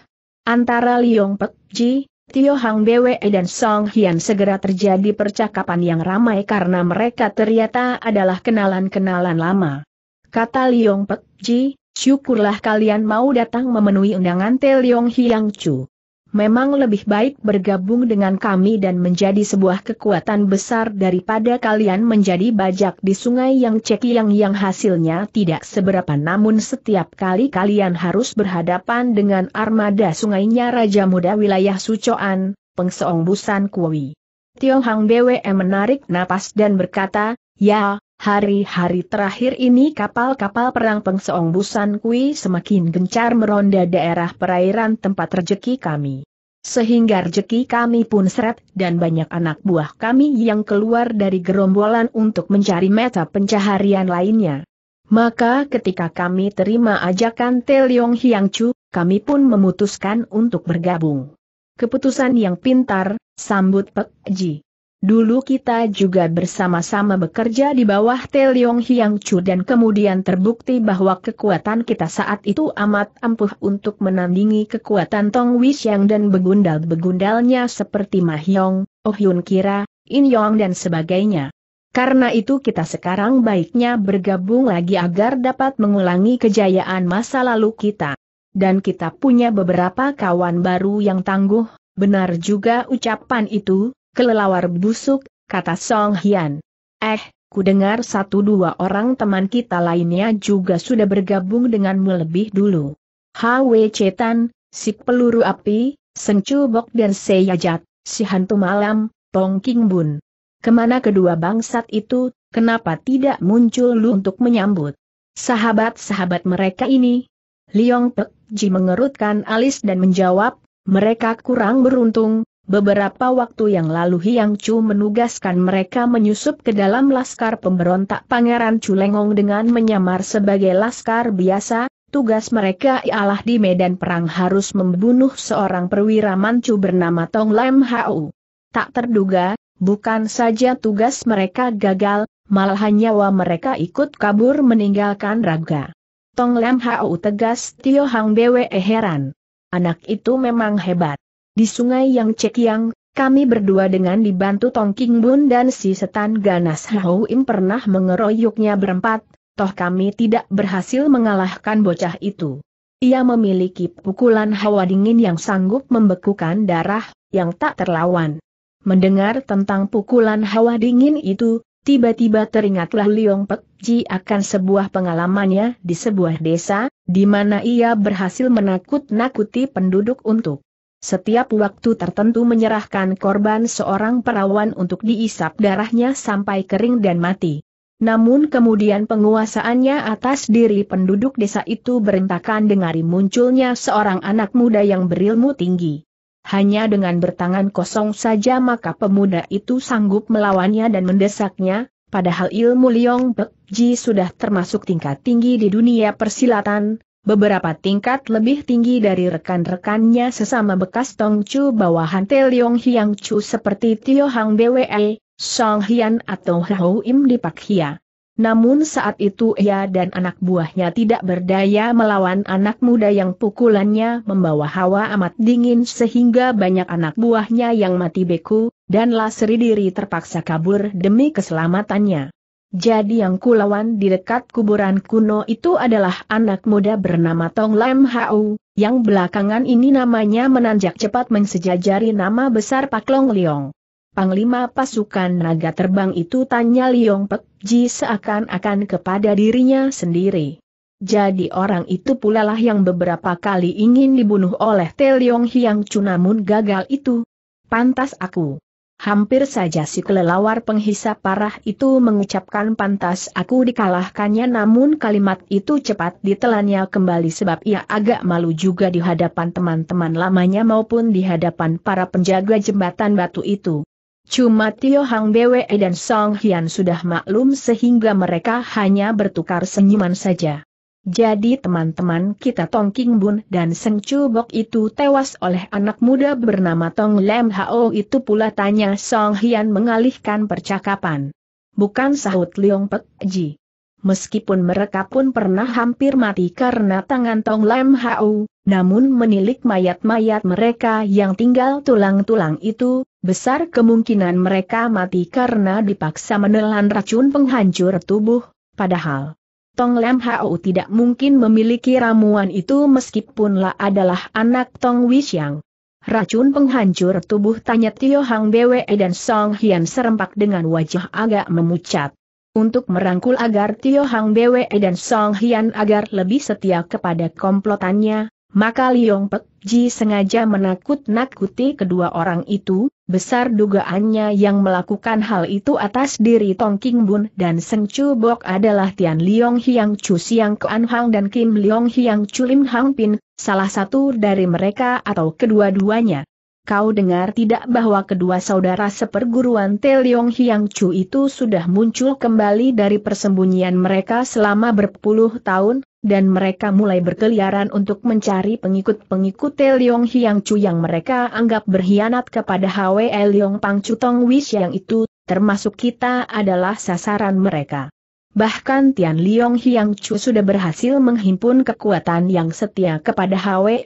Antara Liong Pek Ji, Tio Hang Bwe dan Song Hian segera terjadi percakapan yang ramai karena mereka ternyata adalah kenalan-kenalan lama. Kata Liong Pek Ji, syukurlah kalian mau datang memenuhi undangan Te Liong Hiang Chu memang lebih baik bergabung dengan kami dan menjadi sebuah kekuatan besar daripada kalian menjadi bajak di sungai yang cekiang yang hasilnya tidak seberapa namun setiap kali kalian harus berhadapan dengan armada sungainya Raja Muda wilayah Sucoan, Pengseong Busan Kui. Tiong Hang BWM menarik napas dan berkata, Ya, Hari-hari terakhir ini kapal-kapal perang pengseong Busan Kui semakin gencar meronda daerah perairan tempat rejeki kami. Sehingga rejeki kami pun seret dan banyak anak buah kami yang keluar dari gerombolan untuk mencari meta pencaharian lainnya. Maka ketika kami terima ajakan Teliong Hiang Chu, kami pun memutuskan untuk bergabung. Keputusan yang pintar, sambut Pek Ji. Dulu kita juga bersama-sama bekerja di bawah Teliong Hiang Chu dan kemudian terbukti bahwa kekuatan kita saat itu amat ampuh untuk menandingi kekuatan Tong Wishang dan begundal-begundalnya seperti Mahyong, Oh Yun Kira, In Yong dan sebagainya. Karena itu kita sekarang baiknya bergabung lagi agar dapat mengulangi kejayaan masa lalu kita. Dan kita punya beberapa kawan baru yang tangguh, benar juga ucapan itu, kelelawar busuk, kata Song Hian. Eh, ku dengar satu dua orang teman kita lainnya juga sudah bergabung denganmu lebih dulu. Hwe Cetan, si peluru api, Sencu Bok dan Seyajat, si hantu malam, Tong King Bun. Kemana kedua bangsat itu, kenapa tidak muncul lu untuk menyambut? Sahabat-sahabat mereka ini? Liong Pek Ji mengerutkan alis dan menjawab, mereka kurang beruntung, Beberapa waktu yang lalu Hiang Chu menugaskan mereka menyusup ke dalam laskar pemberontak Pangeran Culengong dengan menyamar sebagai laskar biasa, tugas mereka ialah di medan perang harus membunuh seorang perwira Manchu bernama Tong Lam Hau. Tak terduga, bukan saja tugas mereka gagal, malah nyawa mereka ikut kabur meninggalkan raga. Tong Lam Hau tegas Tio Hang Bwe heran. Anak itu memang hebat. Di sungai yang cek yang, kami berdua dengan dibantu Tong King Bun dan si setan ganas Hau Im pernah mengeroyoknya berempat, toh kami tidak berhasil mengalahkan bocah itu. Ia memiliki pukulan hawa dingin yang sanggup membekukan darah, yang tak terlawan. Mendengar tentang pukulan hawa dingin itu, tiba-tiba teringatlah Liong Pek Ji akan sebuah pengalamannya di sebuah desa, di mana ia berhasil menakut-nakuti penduduk untuk setiap waktu tertentu menyerahkan korban seorang perawan untuk diisap darahnya sampai kering dan mati. Namun kemudian penguasaannya atas diri penduduk desa itu berentakan dengari munculnya seorang anak muda yang berilmu tinggi. Hanya dengan bertangan kosong saja maka pemuda itu sanggup melawannya dan mendesaknya, padahal ilmu Leong Pek Ji sudah termasuk tingkat tinggi di dunia persilatan, beberapa tingkat lebih tinggi dari rekan-rekannya sesama bekas Tongcu bawahan Teliong Hiang Chu seperti Tio Hang Bwe, Song Hian atau Hao Im di Pak Hia. Namun saat itu ia dan anak buahnya tidak berdaya melawan anak muda yang pukulannya membawa hawa amat dingin sehingga banyak anak buahnya yang mati beku, dan Lasri diri terpaksa kabur demi keselamatannya. Jadi yang kulawan di dekat kuburan kuno itu adalah anak muda bernama Tong Lam Hau, yang belakangan ini namanya menanjak cepat mensejajari nama besar Pak Long Liong. Panglima pasukan naga terbang itu tanya Liong Pek Ji seakan-akan kepada dirinya sendiri. Jadi orang itu pula lah yang beberapa kali ingin dibunuh oleh Te Leong Hiang Chu namun gagal itu. Pantas aku Hampir saja si kelelawar penghisap parah itu mengucapkan pantas aku dikalahkannya namun kalimat itu cepat ditelannya kembali sebab ia agak malu juga di hadapan teman-teman lamanya maupun di hadapan para penjaga jembatan batu itu. Cuma Tio Hang Bwe dan Song Hian sudah maklum sehingga mereka hanya bertukar senyuman saja. Jadi teman-teman kita Tong King Bun dan Seng Chu Bok itu tewas oleh anak muda bernama Tong Lem Hao itu pula tanya Song Hian mengalihkan percakapan. Bukan sahut Leong Pek Ji. Meskipun mereka pun pernah hampir mati karena tangan Tong Lem Hao, namun menilik mayat-mayat mereka yang tinggal tulang-tulang itu, besar kemungkinan mereka mati karena dipaksa menelan racun penghancur tubuh, padahal Tong Lam Hao tidak mungkin memiliki ramuan itu meskipun lah adalah anak Tong Wixiang. Racun penghancur tubuh tanya Tio Hang Bwe dan Song Hian serempak dengan wajah agak memucat. Untuk merangkul agar Tio Hang Bwe dan Song Hian agar lebih setia kepada komplotannya, maka Liong Pek Ji sengaja menakut-nakuti kedua orang itu, besar dugaannya yang melakukan hal itu atas diri Tong King Bun dan Seng Chu Bok adalah Tian Liong Hiang Chu Siang Kuan Hang dan Kim Liong Hiang Chu Lim Hang Pin, salah satu dari mereka atau kedua-duanya. Kau dengar tidak bahwa kedua saudara seperguruan Teliong Hiang Chu itu sudah muncul kembali dari persembunyian mereka selama berpuluh tahun, dan mereka mulai berkeliaran untuk mencari pengikut-pengikut Teliong Hiang Chu yang mereka anggap berkhianat kepada Hwe Leong Pang Chutong Wish yang itu, termasuk kita adalah sasaran mereka. Bahkan Tian Leong Hiang Chu sudah berhasil menghimpun kekuatan yang setia kepada Hwe.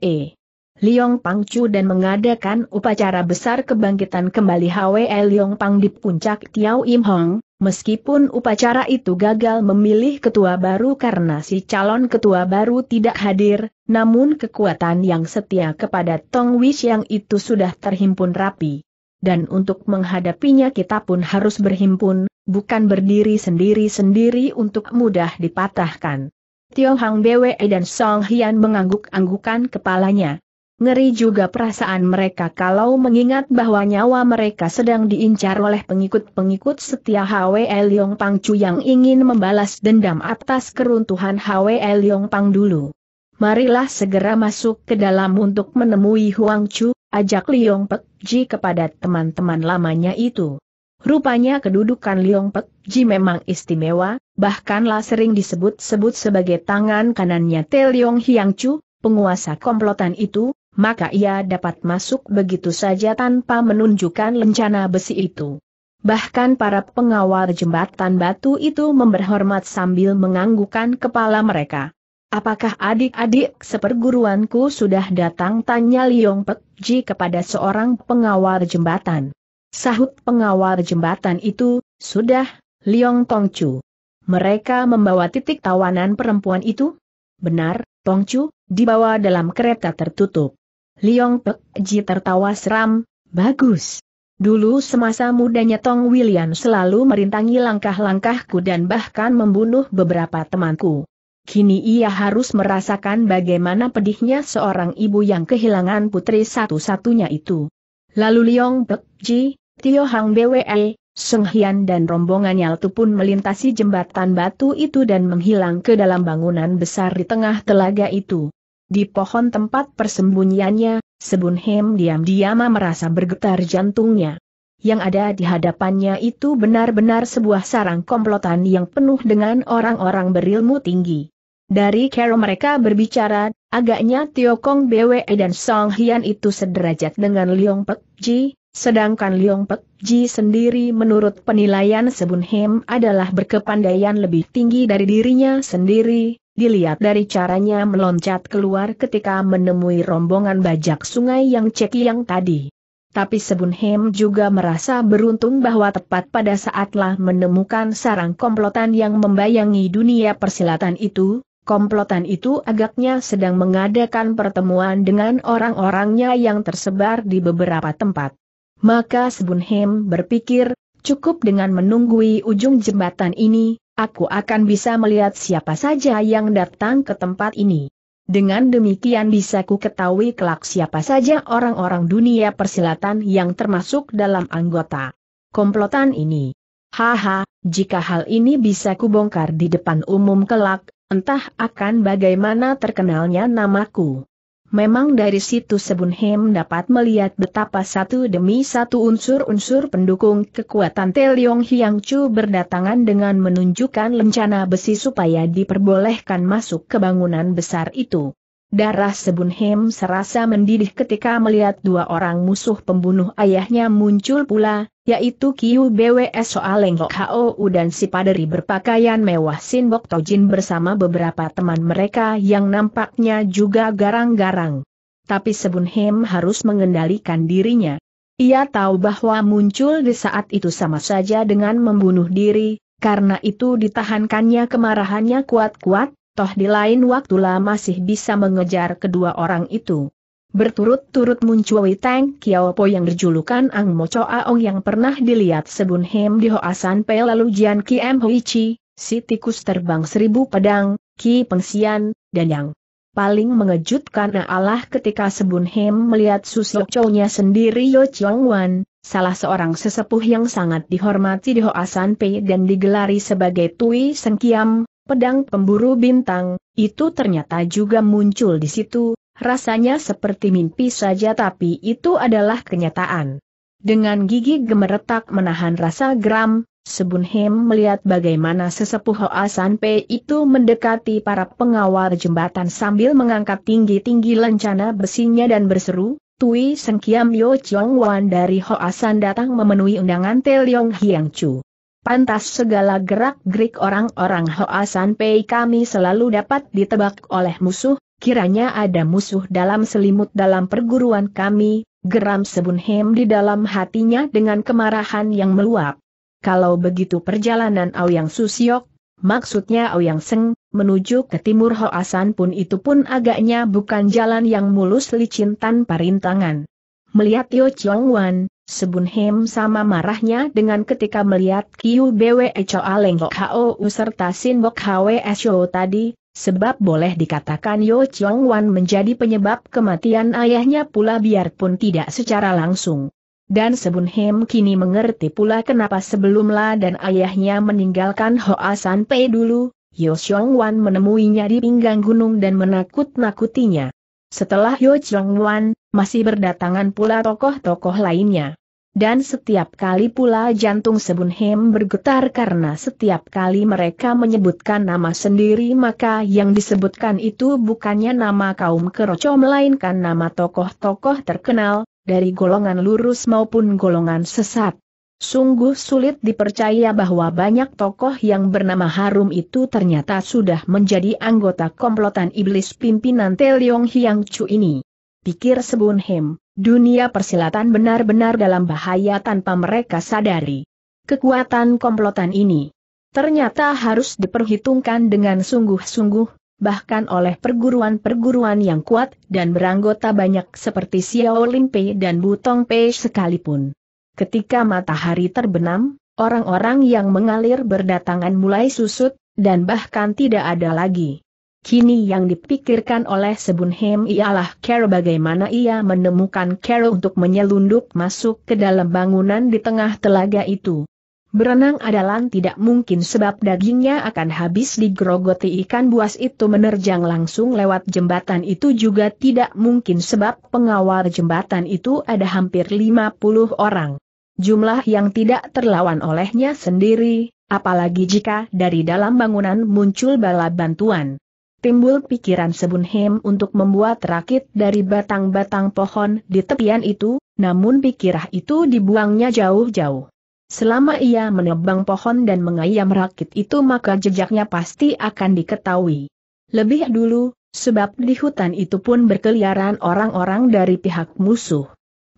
Liong Pangcu dan mengadakan upacara besar kebangkitan kembali HWE Liong Pang di puncak Tiao Im Hong, meskipun upacara itu gagal memilih ketua baru karena si calon ketua baru tidak hadir, namun kekuatan yang setia kepada Tong Wish yang itu sudah terhimpun rapi. Dan untuk menghadapinya kita pun harus berhimpun, bukan berdiri sendiri-sendiri untuk mudah dipatahkan. Tio Hang Bwe dan Song Hian mengangguk-anggukan kepalanya. Ngeri juga perasaan mereka kalau mengingat bahwa nyawa mereka sedang diincar oleh pengikut-pengikut setia Hwe Leong Pang Chu yang ingin membalas dendam atas keruntuhan Hwe Leong Pang dulu. Marilah segera masuk ke dalam untuk menemui Huang Chu, ajak Leong Pek Ji kepada teman-teman lamanya itu. Rupanya kedudukan Leong Pek Ji memang istimewa, bahkanlah sering disebut-sebut sebagai tangan kanannya Te Leong Hiang Chu, penguasa komplotan itu, maka ia dapat masuk begitu saja tanpa menunjukkan lencana besi itu. Bahkan para pengawal jembatan batu itu memberhormat sambil menganggukkan kepala mereka. Apakah adik-adik seperguruanku sudah datang? Tanya Liong Pek Ji kepada seorang pengawal jembatan. Sahut pengawal jembatan itu, sudah, Liong Tongcu. Mereka membawa titik tawanan perempuan itu? Benar, Tongcu, dibawa dalam kereta tertutup. Liong Pek Ji tertawa seram, bagus. Dulu semasa mudanya Tong William selalu merintangi langkah-langkahku dan bahkan membunuh beberapa temanku. Kini ia harus merasakan bagaimana pedihnya seorang ibu yang kehilangan putri satu-satunya itu. Lalu Liong Pek Ji, Tio Hang Bwe, Seng Hian dan rombongannya itu pun melintasi jembatan batu itu dan menghilang ke dalam bangunan besar di tengah telaga itu. Di pohon tempat persembunyiannya, Sebun Hem diam-diam merasa bergetar jantungnya. Yang ada di hadapannya itu benar-benar sebuah sarang komplotan yang penuh dengan orang-orang berilmu tinggi. Dari cara mereka berbicara, agaknya Tio Kong Bwe dan Song Hian itu sederajat dengan Leong Pek Ji, sedangkan Leong Pek Ji sendiri menurut penilaian Sebun Hem adalah berkepandaian lebih tinggi dari dirinya sendiri, Dilihat dari caranya meloncat keluar ketika menemui rombongan bajak sungai yang yang tadi. Tapi Sebun Hem juga merasa beruntung bahwa tepat pada saatlah menemukan sarang komplotan yang membayangi dunia persilatan itu, komplotan itu agaknya sedang mengadakan pertemuan dengan orang-orangnya yang tersebar di beberapa tempat. Maka Sebun Hem berpikir, cukup dengan menunggui ujung jembatan ini, aku akan bisa melihat siapa saja yang datang ke tempat ini. Dengan demikian bisa ku ketahui kelak siapa saja orang-orang dunia persilatan yang termasuk dalam anggota komplotan ini. Haha, jika hal ini bisa kubongkar di depan umum kelak, entah akan bagaimana terkenalnya namaku. Memang dari situ Sebunhem dapat melihat betapa satu demi satu unsur-unsur pendukung kekuatan Teliong Hiang Chu berdatangan dengan menunjukkan lencana besi supaya diperbolehkan masuk ke bangunan besar itu. Darah Sebun Hem serasa mendidih ketika melihat dua orang musuh pembunuh ayahnya muncul pula, yaitu Kiu BWS Soaleng Hou dan si paderi berpakaian mewah Sin Bok Tojin bersama beberapa teman mereka yang nampaknya juga garang-garang. Tapi Sebun Hem harus mengendalikan dirinya. Ia tahu bahwa muncul di saat itu sama saja dengan membunuh diri, karena itu ditahankannya kemarahannya kuat-kuat, toh di lain waktu masih bisa mengejar kedua orang itu. Berturut-turut muncul Tang Kiaopo yang dijulukan Ang Mo Aong yang pernah dilihat Sebun Hem di Hoasan Pe lalu Jian Kiem Hui Chi, si tikus terbang seribu pedang, Ki Pengsian, dan yang paling mengejutkan adalah ketika Sebun Hem melihat susuk cowoknya sendiri Yo Chong Wan, salah seorang sesepuh yang sangat dihormati di Hoasan Pei dan digelari sebagai Tui Sengkiam, Pedang pemburu bintang, itu ternyata juga muncul di situ, rasanya seperti mimpi saja tapi itu adalah kenyataan. Dengan gigi gemeretak menahan rasa geram, Sebun Hem melihat bagaimana sesepuh Hoa P itu mendekati para pengawal jembatan sambil mengangkat tinggi-tinggi lencana besinya dan berseru, Tui Sengkiam Yo Chong Wan dari Hoa datang memenuhi undangan Leong Hiang Chu. Pantas segala gerak-gerik orang-orang Hoa San Pei kami selalu dapat ditebak oleh musuh, kiranya ada musuh dalam selimut dalam perguruan kami, geram Sebun Hem di dalam hatinya dengan kemarahan yang meluap. Kalau begitu perjalanan Aoyang Susiok, maksudnya Aoyang Seng, menuju ke timur Hoasan pun itu pun agaknya bukan jalan yang mulus licin tanpa rintangan. Melihat Tio Chong Wan, Sebun Hem sama marahnya dengan ketika melihat Kiu Bwe Choa Leng Hao Hou serta Sin Bok Hwe Sho tadi, sebab boleh dikatakan Yo Chong Wan menjadi penyebab kematian ayahnya pula biarpun tidak secara langsung. Dan Sebun Hem kini mengerti pula kenapa sebelumlah dan ayahnya meninggalkan Hoa San Pei dulu, Yo Chong Wan menemuinya di pinggang gunung dan menakut-nakutinya. Setelah Yo Chong Wan, masih berdatangan pula tokoh-tokoh lainnya. Dan setiap kali pula jantung Sebun Hem bergetar karena setiap kali mereka menyebutkan nama sendiri maka yang disebutkan itu bukannya nama kaum keroco melainkan nama tokoh-tokoh terkenal, dari golongan lurus maupun golongan sesat. Sungguh sulit dipercaya bahwa banyak tokoh yang bernama harum itu ternyata sudah menjadi anggota komplotan iblis pimpinan Teliong Hyang Chu ini pikir Sebun Him, dunia persilatan benar-benar dalam bahaya tanpa mereka sadari. Kekuatan komplotan ini ternyata harus diperhitungkan dengan sungguh-sungguh, bahkan oleh perguruan-perguruan yang kuat dan beranggota banyak seperti Xiao Lin Pei dan Butong Pei sekalipun. Ketika matahari terbenam, orang-orang yang mengalir berdatangan mulai susut, dan bahkan tidak ada lagi. Kini yang dipikirkan oleh Sebun Hem ialah Carol bagaimana ia menemukan Carol untuk menyelundup masuk ke dalam bangunan di tengah telaga itu. Berenang adalah tidak mungkin sebab dagingnya akan habis digrogoti ikan buas itu menerjang langsung lewat jembatan itu juga tidak mungkin sebab pengawal jembatan itu ada hampir 50 orang. Jumlah yang tidak terlawan olehnya sendiri, apalagi jika dari dalam bangunan muncul bala bantuan. Timbul pikiran Hem untuk membuat rakit dari batang-batang pohon di tepian itu, namun pikirah itu dibuangnya jauh-jauh. Selama ia menebang pohon dan mengayam rakit itu maka jejaknya pasti akan diketahui. Lebih dulu, sebab di hutan itu pun berkeliaran orang-orang dari pihak musuh.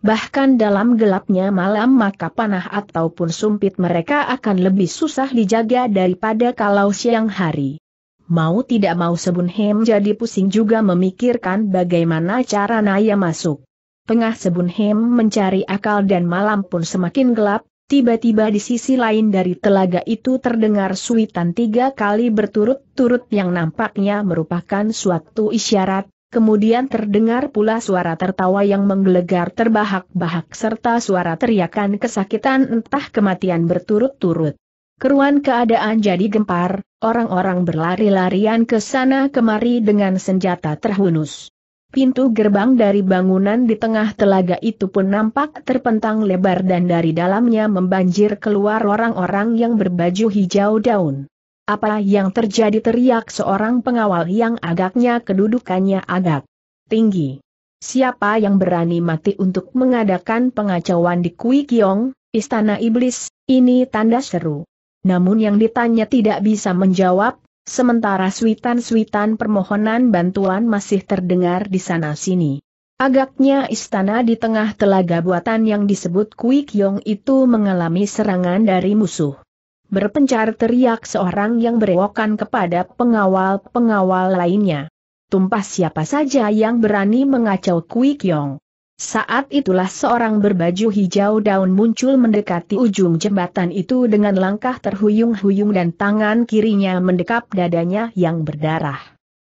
Bahkan dalam gelapnya malam maka panah ataupun sumpit mereka akan lebih susah dijaga daripada kalau siang hari. Mau tidak mau Sebunhem jadi pusing juga memikirkan bagaimana cara Naya masuk. Pengah Sebunhem mencari akal dan malam pun semakin gelap, tiba-tiba di sisi lain dari telaga itu terdengar suitan tiga kali berturut-turut yang nampaknya merupakan suatu isyarat, kemudian terdengar pula suara tertawa yang menggelegar terbahak-bahak serta suara teriakan kesakitan entah kematian berturut-turut. Keruan keadaan jadi gempar, Orang-orang berlari-larian ke sana kemari dengan senjata terhunus. Pintu gerbang dari bangunan di tengah telaga itu pun nampak terpentang lebar dan dari dalamnya membanjir keluar orang-orang yang berbaju hijau daun. Apa yang terjadi teriak seorang pengawal yang agaknya kedudukannya agak tinggi. Siapa yang berani mati untuk mengadakan pengacauan di Kui Kiong, Istana Iblis, ini tanda seru namun yang ditanya tidak bisa menjawab, sementara suitan-suitan permohonan bantuan masih terdengar di sana-sini. Agaknya istana di tengah telaga buatan yang disebut Yong itu mengalami serangan dari musuh. Berpencar teriak seorang yang berewokan kepada pengawal-pengawal lainnya. Tumpah siapa saja yang berani mengacau Yong. Saat itulah seorang berbaju hijau daun muncul mendekati ujung jembatan itu dengan langkah terhuyung-huyung dan tangan kirinya mendekap dadanya yang berdarah.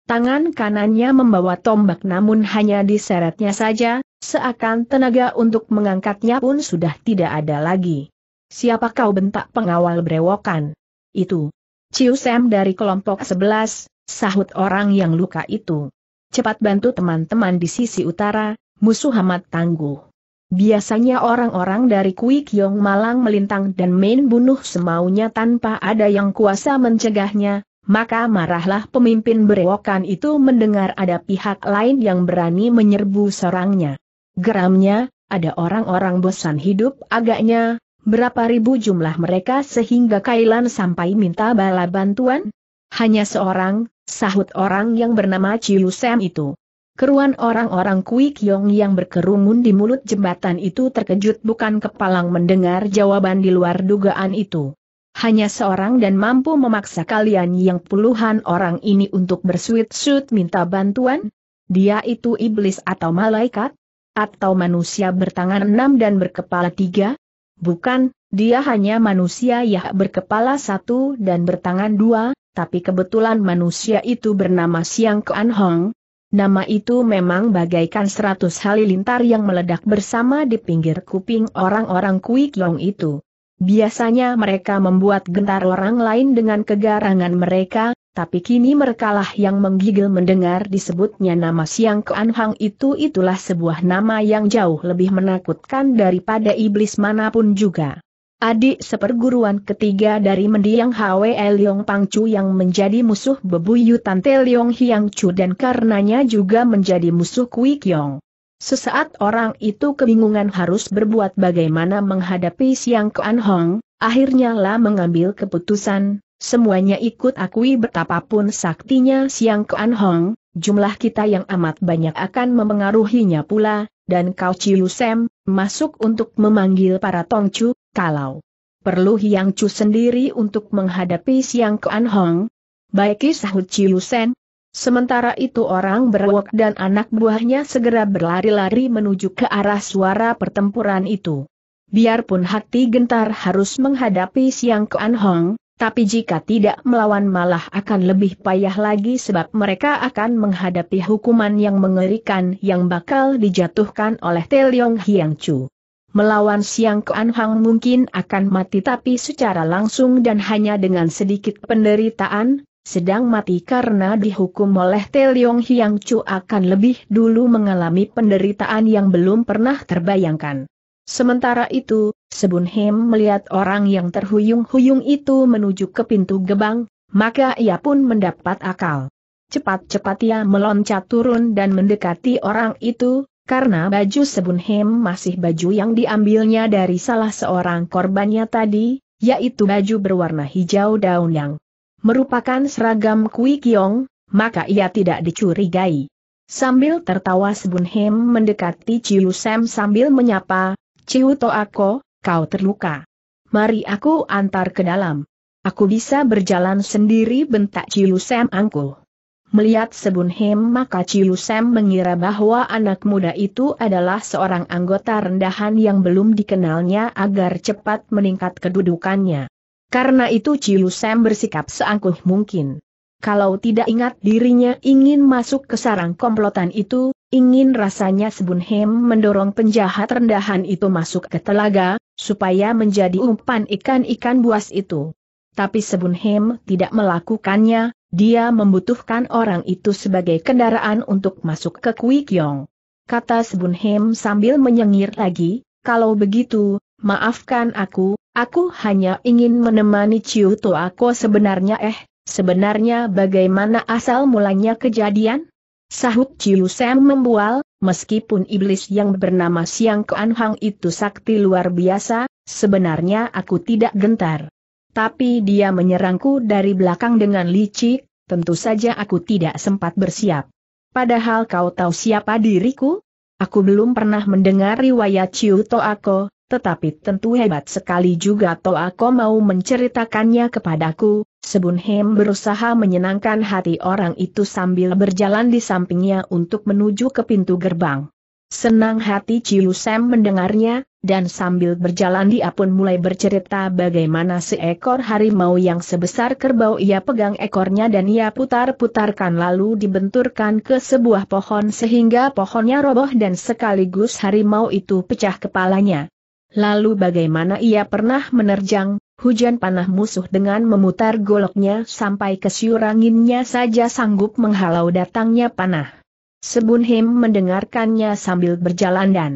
Tangan kanannya membawa tombak namun hanya diseretnya saja, seakan tenaga untuk mengangkatnya pun sudah tidak ada lagi. Siapa kau bentak pengawal brewokan? Itu. Ciusem dari kelompok 11, sahut orang yang luka itu. Cepat bantu teman-teman di sisi utara, musuh amat tangguh. Biasanya orang-orang dari Kui Kiong Malang melintang dan main bunuh semaunya tanpa ada yang kuasa mencegahnya, maka marahlah pemimpin berewokan itu mendengar ada pihak lain yang berani menyerbu serangnya. Geramnya, ada orang-orang bosan hidup agaknya, berapa ribu jumlah mereka sehingga Kailan sampai minta bala bantuan? Hanya seorang, sahut orang yang bernama Chiu Sam itu keruan orang-orang Kui Kiong yang berkerumun di mulut jembatan itu terkejut bukan kepalang mendengar jawaban di luar dugaan itu. Hanya seorang dan mampu memaksa kalian yang puluhan orang ini untuk bersuit-suit minta bantuan? Dia itu iblis atau malaikat? Atau manusia bertangan enam dan berkepala tiga? Bukan, dia hanya manusia yang berkepala satu dan bertangan dua, tapi kebetulan manusia itu bernama Siang Kuan Hong, Nama itu memang bagaikan seratus halilintar yang meledak bersama di pinggir kuping orang-orang Kui Kiong itu. Biasanya mereka membuat gentar orang lain dengan kegarangan mereka, tapi kini merekalah yang menggigil mendengar disebutnya nama Siang Kuan Hang itu itulah sebuah nama yang jauh lebih menakutkan daripada iblis manapun juga. Adik seperguruan ketiga dari mendiang Hwe Leong Pangcu yang menjadi musuh bebuyutan Te Leong Hiang Chu dan karenanya juga menjadi musuh Kui Kiong. Sesaat orang itu kebingungan harus berbuat bagaimana menghadapi Siang Kuan Hong, akhirnya lah mengambil keputusan, semuanya ikut akui betapapun saktinya Siang Kuan Hong, jumlah kita yang amat banyak akan memengaruhinya pula, dan kau Ciu Sam, masuk untuk memanggil para Tongcu, kalau perlu Hiang Chu sendiri untuk menghadapi Siang Kuan Hong. Baiki sahut Ciu Sen. Sementara itu orang berwok dan anak buahnya segera berlari-lari menuju ke arah suara pertempuran itu. Biarpun hati gentar harus menghadapi Siang Kuan Hong, tapi jika tidak melawan malah akan lebih payah lagi sebab mereka akan menghadapi hukuman yang mengerikan yang bakal dijatuhkan oleh Teliong Hiang Chu. Melawan Siang Kuan Hang mungkin akan mati tapi secara langsung dan hanya dengan sedikit penderitaan, sedang mati karena dihukum oleh Teliong Hiang Chu akan lebih dulu mengalami penderitaan yang belum pernah terbayangkan. Sementara itu, Sebunhem melihat orang yang terhuyung-huyung itu menuju ke pintu gebang, maka ia pun mendapat akal. Cepat-cepat ia meloncat turun dan mendekati orang itu, karena baju Sebunhem masih baju yang diambilnya dari salah seorang korbannya tadi, yaitu baju berwarna hijau daun yang merupakan seragam Kui Kiong, maka ia tidak dicurigai. Sambil tertawa Sebunhem mendekati Ciu Sam sambil menyapa, Ciu Ciuto aku, kau terluka. Mari aku antar ke dalam. Aku bisa berjalan sendiri bentak Ciu Sam angkuh. Melihat Sebun Hem maka Ciu Sam mengira bahwa anak muda itu adalah seorang anggota rendahan yang belum dikenalnya agar cepat meningkat kedudukannya. Karena itu Ciu Sam bersikap seangkuh mungkin. Kalau tidak ingat dirinya ingin masuk ke sarang komplotan itu, Ingin rasanya Sebunhem mendorong penjahat rendahan itu masuk ke telaga, supaya menjadi umpan ikan-ikan buas itu. Tapi Sebunhem tidak melakukannya, dia membutuhkan orang itu sebagai kendaraan untuk masuk ke Kuikyong. Kata Sebunhem sambil menyengir lagi, kalau begitu, maafkan aku, aku hanya ingin menemani Ciu Toako sebenarnya eh, sebenarnya bagaimana asal mulanya kejadian? Sahut Chiu Sam membual, meskipun iblis yang bernama Siang Kuan Hang itu sakti luar biasa, sebenarnya aku tidak gentar. Tapi dia menyerangku dari belakang dengan licik, tentu saja aku tidak sempat bersiap. Padahal kau tahu siapa diriku? Aku belum pernah mendengar riwayat Chiu Toako, tetapi tentu hebat sekali juga toh aku mau menceritakannya kepadaku, Sebun Hem berusaha menyenangkan hati orang itu sambil berjalan di sampingnya untuk menuju ke pintu gerbang. Senang hati Ciu Sam mendengarnya, dan sambil berjalan dia pun mulai bercerita bagaimana seekor harimau yang sebesar kerbau ia pegang ekornya dan ia putar-putarkan lalu dibenturkan ke sebuah pohon sehingga pohonnya roboh dan sekaligus harimau itu pecah kepalanya. Lalu bagaimana ia pernah menerjang, hujan panah musuh dengan memutar goloknya sampai ke siur saja sanggup menghalau datangnya panah. Sebun mendengarkannya sambil berjalan dan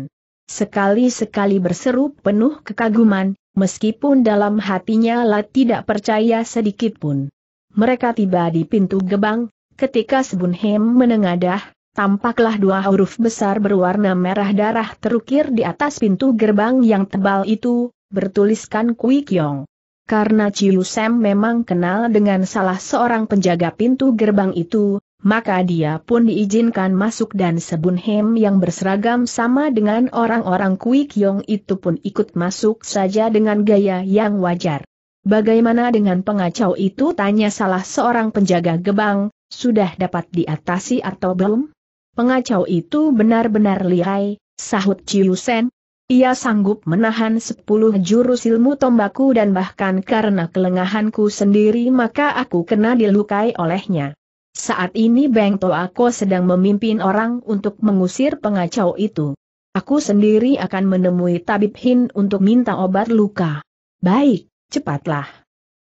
sekali-sekali berseru penuh kekaguman, meskipun dalam hatinya lah tidak percaya sedikit pun. Mereka tiba di pintu gebang, ketika Sebun menengadah, tampaklah dua huruf besar berwarna merah darah terukir di atas pintu gerbang yang tebal itu, bertuliskan Kui Kiong. Karena Chiu Sam memang kenal dengan salah seorang penjaga pintu gerbang itu, maka dia pun diizinkan masuk dan Sebun Hem yang berseragam sama dengan orang-orang Kui Kiong itu pun ikut masuk saja dengan gaya yang wajar. Bagaimana dengan pengacau itu tanya salah seorang penjaga gebang, sudah dapat diatasi atau belum? Pengacau itu benar-benar lihai, sahut Chiu Sen. Ia sanggup menahan sepuluh jurus ilmu tombaku dan bahkan karena kelengahanku sendiri maka aku kena dilukai olehnya. Saat ini Beng Toako sedang memimpin orang untuk mengusir pengacau itu. Aku sendiri akan menemui Tabib Hin untuk minta obat luka. Baik, cepatlah.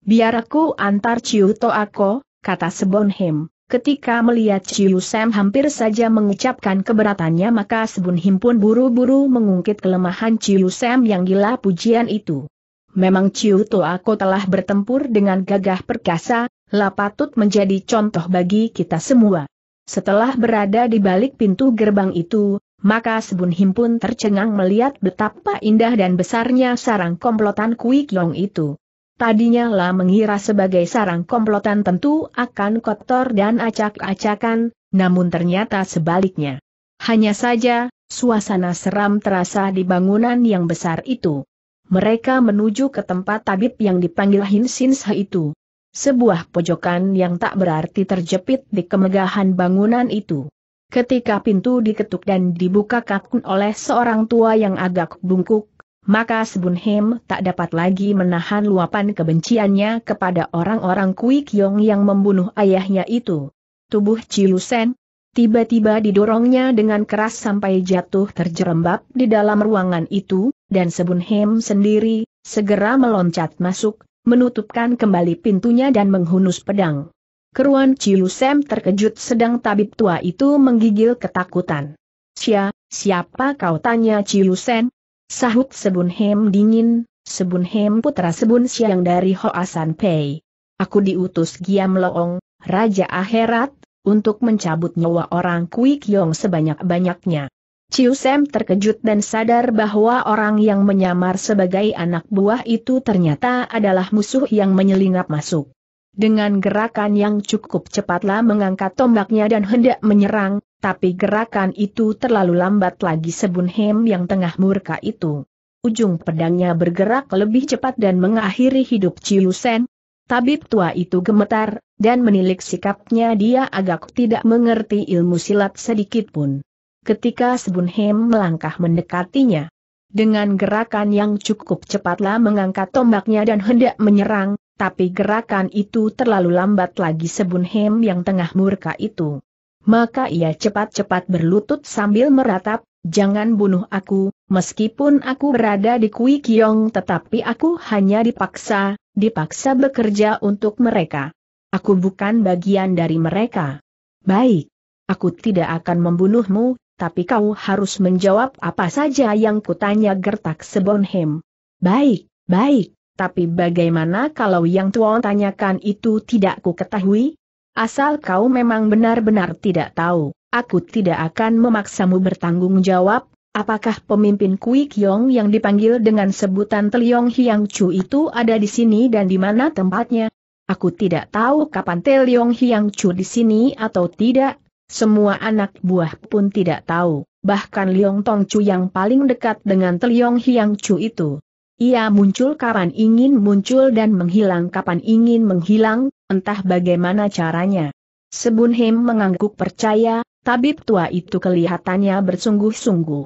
Biar aku antar Ciu Toako, kata Sebonhem. Ketika melihat Chiu Sam hampir saja mengucapkan keberatannya maka Sebun pun buru-buru mengungkit kelemahan Chiu Sam yang gila pujian itu. Memang Chiu Toako telah bertempur dengan gagah perkasa, lah patut menjadi contoh bagi kita semua. Setelah berada di balik pintu gerbang itu, maka Sebun pun tercengang melihat betapa indah dan besarnya sarang komplotan Kui Kiong itu tadinya lah mengira sebagai sarang komplotan tentu akan kotor dan acak-acakan, namun ternyata sebaliknya. Hanya saja, suasana seram terasa di bangunan yang besar itu. Mereka menuju ke tempat tabib yang dipanggil Hinsinsa itu. Sebuah pojokan yang tak berarti terjepit di kemegahan bangunan itu. Ketika pintu diketuk dan dibuka kakun oleh seorang tua yang agak bungkuk, maka Sebun Hem tak dapat lagi menahan luapan kebenciannya kepada orang-orang Kui Kiong yang membunuh ayahnya itu. Tubuh Chiu Sen tiba-tiba didorongnya dengan keras sampai jatuh terjerembab di dalam ruangan itu, dan Sebun Hem sendiri segera meloncat masuk, menutupkan kembali pintunya dan menghunus pedang. Keruan Chiu Sen terkejut sedang tabib tua itu menggigil ketakutan. Sia, siapa kau tanya Chiu Sen. Sahut Sebun Hem dingin, Sebun Hem putra Sebun Siang dari Hoasan Pei. Aku diutus Giam Loong, Raja Akhirat, untuk mencabut nyawa orang Kui Kiong sebanyak-banyaknya. Ciu Sam terkejut dan sadar bahwa orang yang menyamar sebagai anak buah itu ternyata adalah musuh yang menyelinap masuk. Dengan gerakan yang cukup cepatlah mengangkat tombaknya dan hendak menyerang, tapi gerakan itu terlalu lambat lagi Sebun Hem yang tengah murka itu. Ujung pedangnya bergerak lebih cepat dan mengakhiri hidup Chiu Sen. Tabib tua itu gemetar, dan menilik sikapnya dia agak tidak mengerti ilmu silat sedikit pun. Ketika Sebun Hem melangkah mendekatinya, dengan gerakan yang cukup cepatlah mengangkat tombaknya dan hendak menyerang, tapi gerakan itu terlalu lambat lagi Sebun Hem yang tengah murka itu. Maka ia cepat-cepat berlutut sambil meratap, jangan bunuh aku, meskipun aku berada di Kui Kiong tetapi aku hanya dipaksa, dipaksa bekerja untuk mereka. Aku bukan bagian dari mereka. Baik. Aku tidak akan membunuhmu, tapi kau harus menjawab apa saja yang kutanya gertak Sebonhem. Baik, baik, tapi bagaimana kalau yang tuan tanyakan itu tidak ku ketahui? Asal kau memang benar-benar tidak tahu, aku tidak akan memaksamu bertanggung jawab, apakah pemimpin Kui Kiong yang dipanggil dengan sebutan Teliong Hiang Chu itu ada di sini dan di mana tempatnya? Aku tidak tahu kapan Teliong Hiang Chu di sini atau tidak, semua anak buah pun tidak tahu, bahkan Liong Tong Chu yang paling dekat dengan Teliong Hiang Chu itu. Ia muncul kapan ingin muncul dan menghilang kapan ingin menghilang, entah bagaimana caranya. Sebun Hem mengangguk percaya, tabib tua itu kelihatannya bersungguh-sungguh.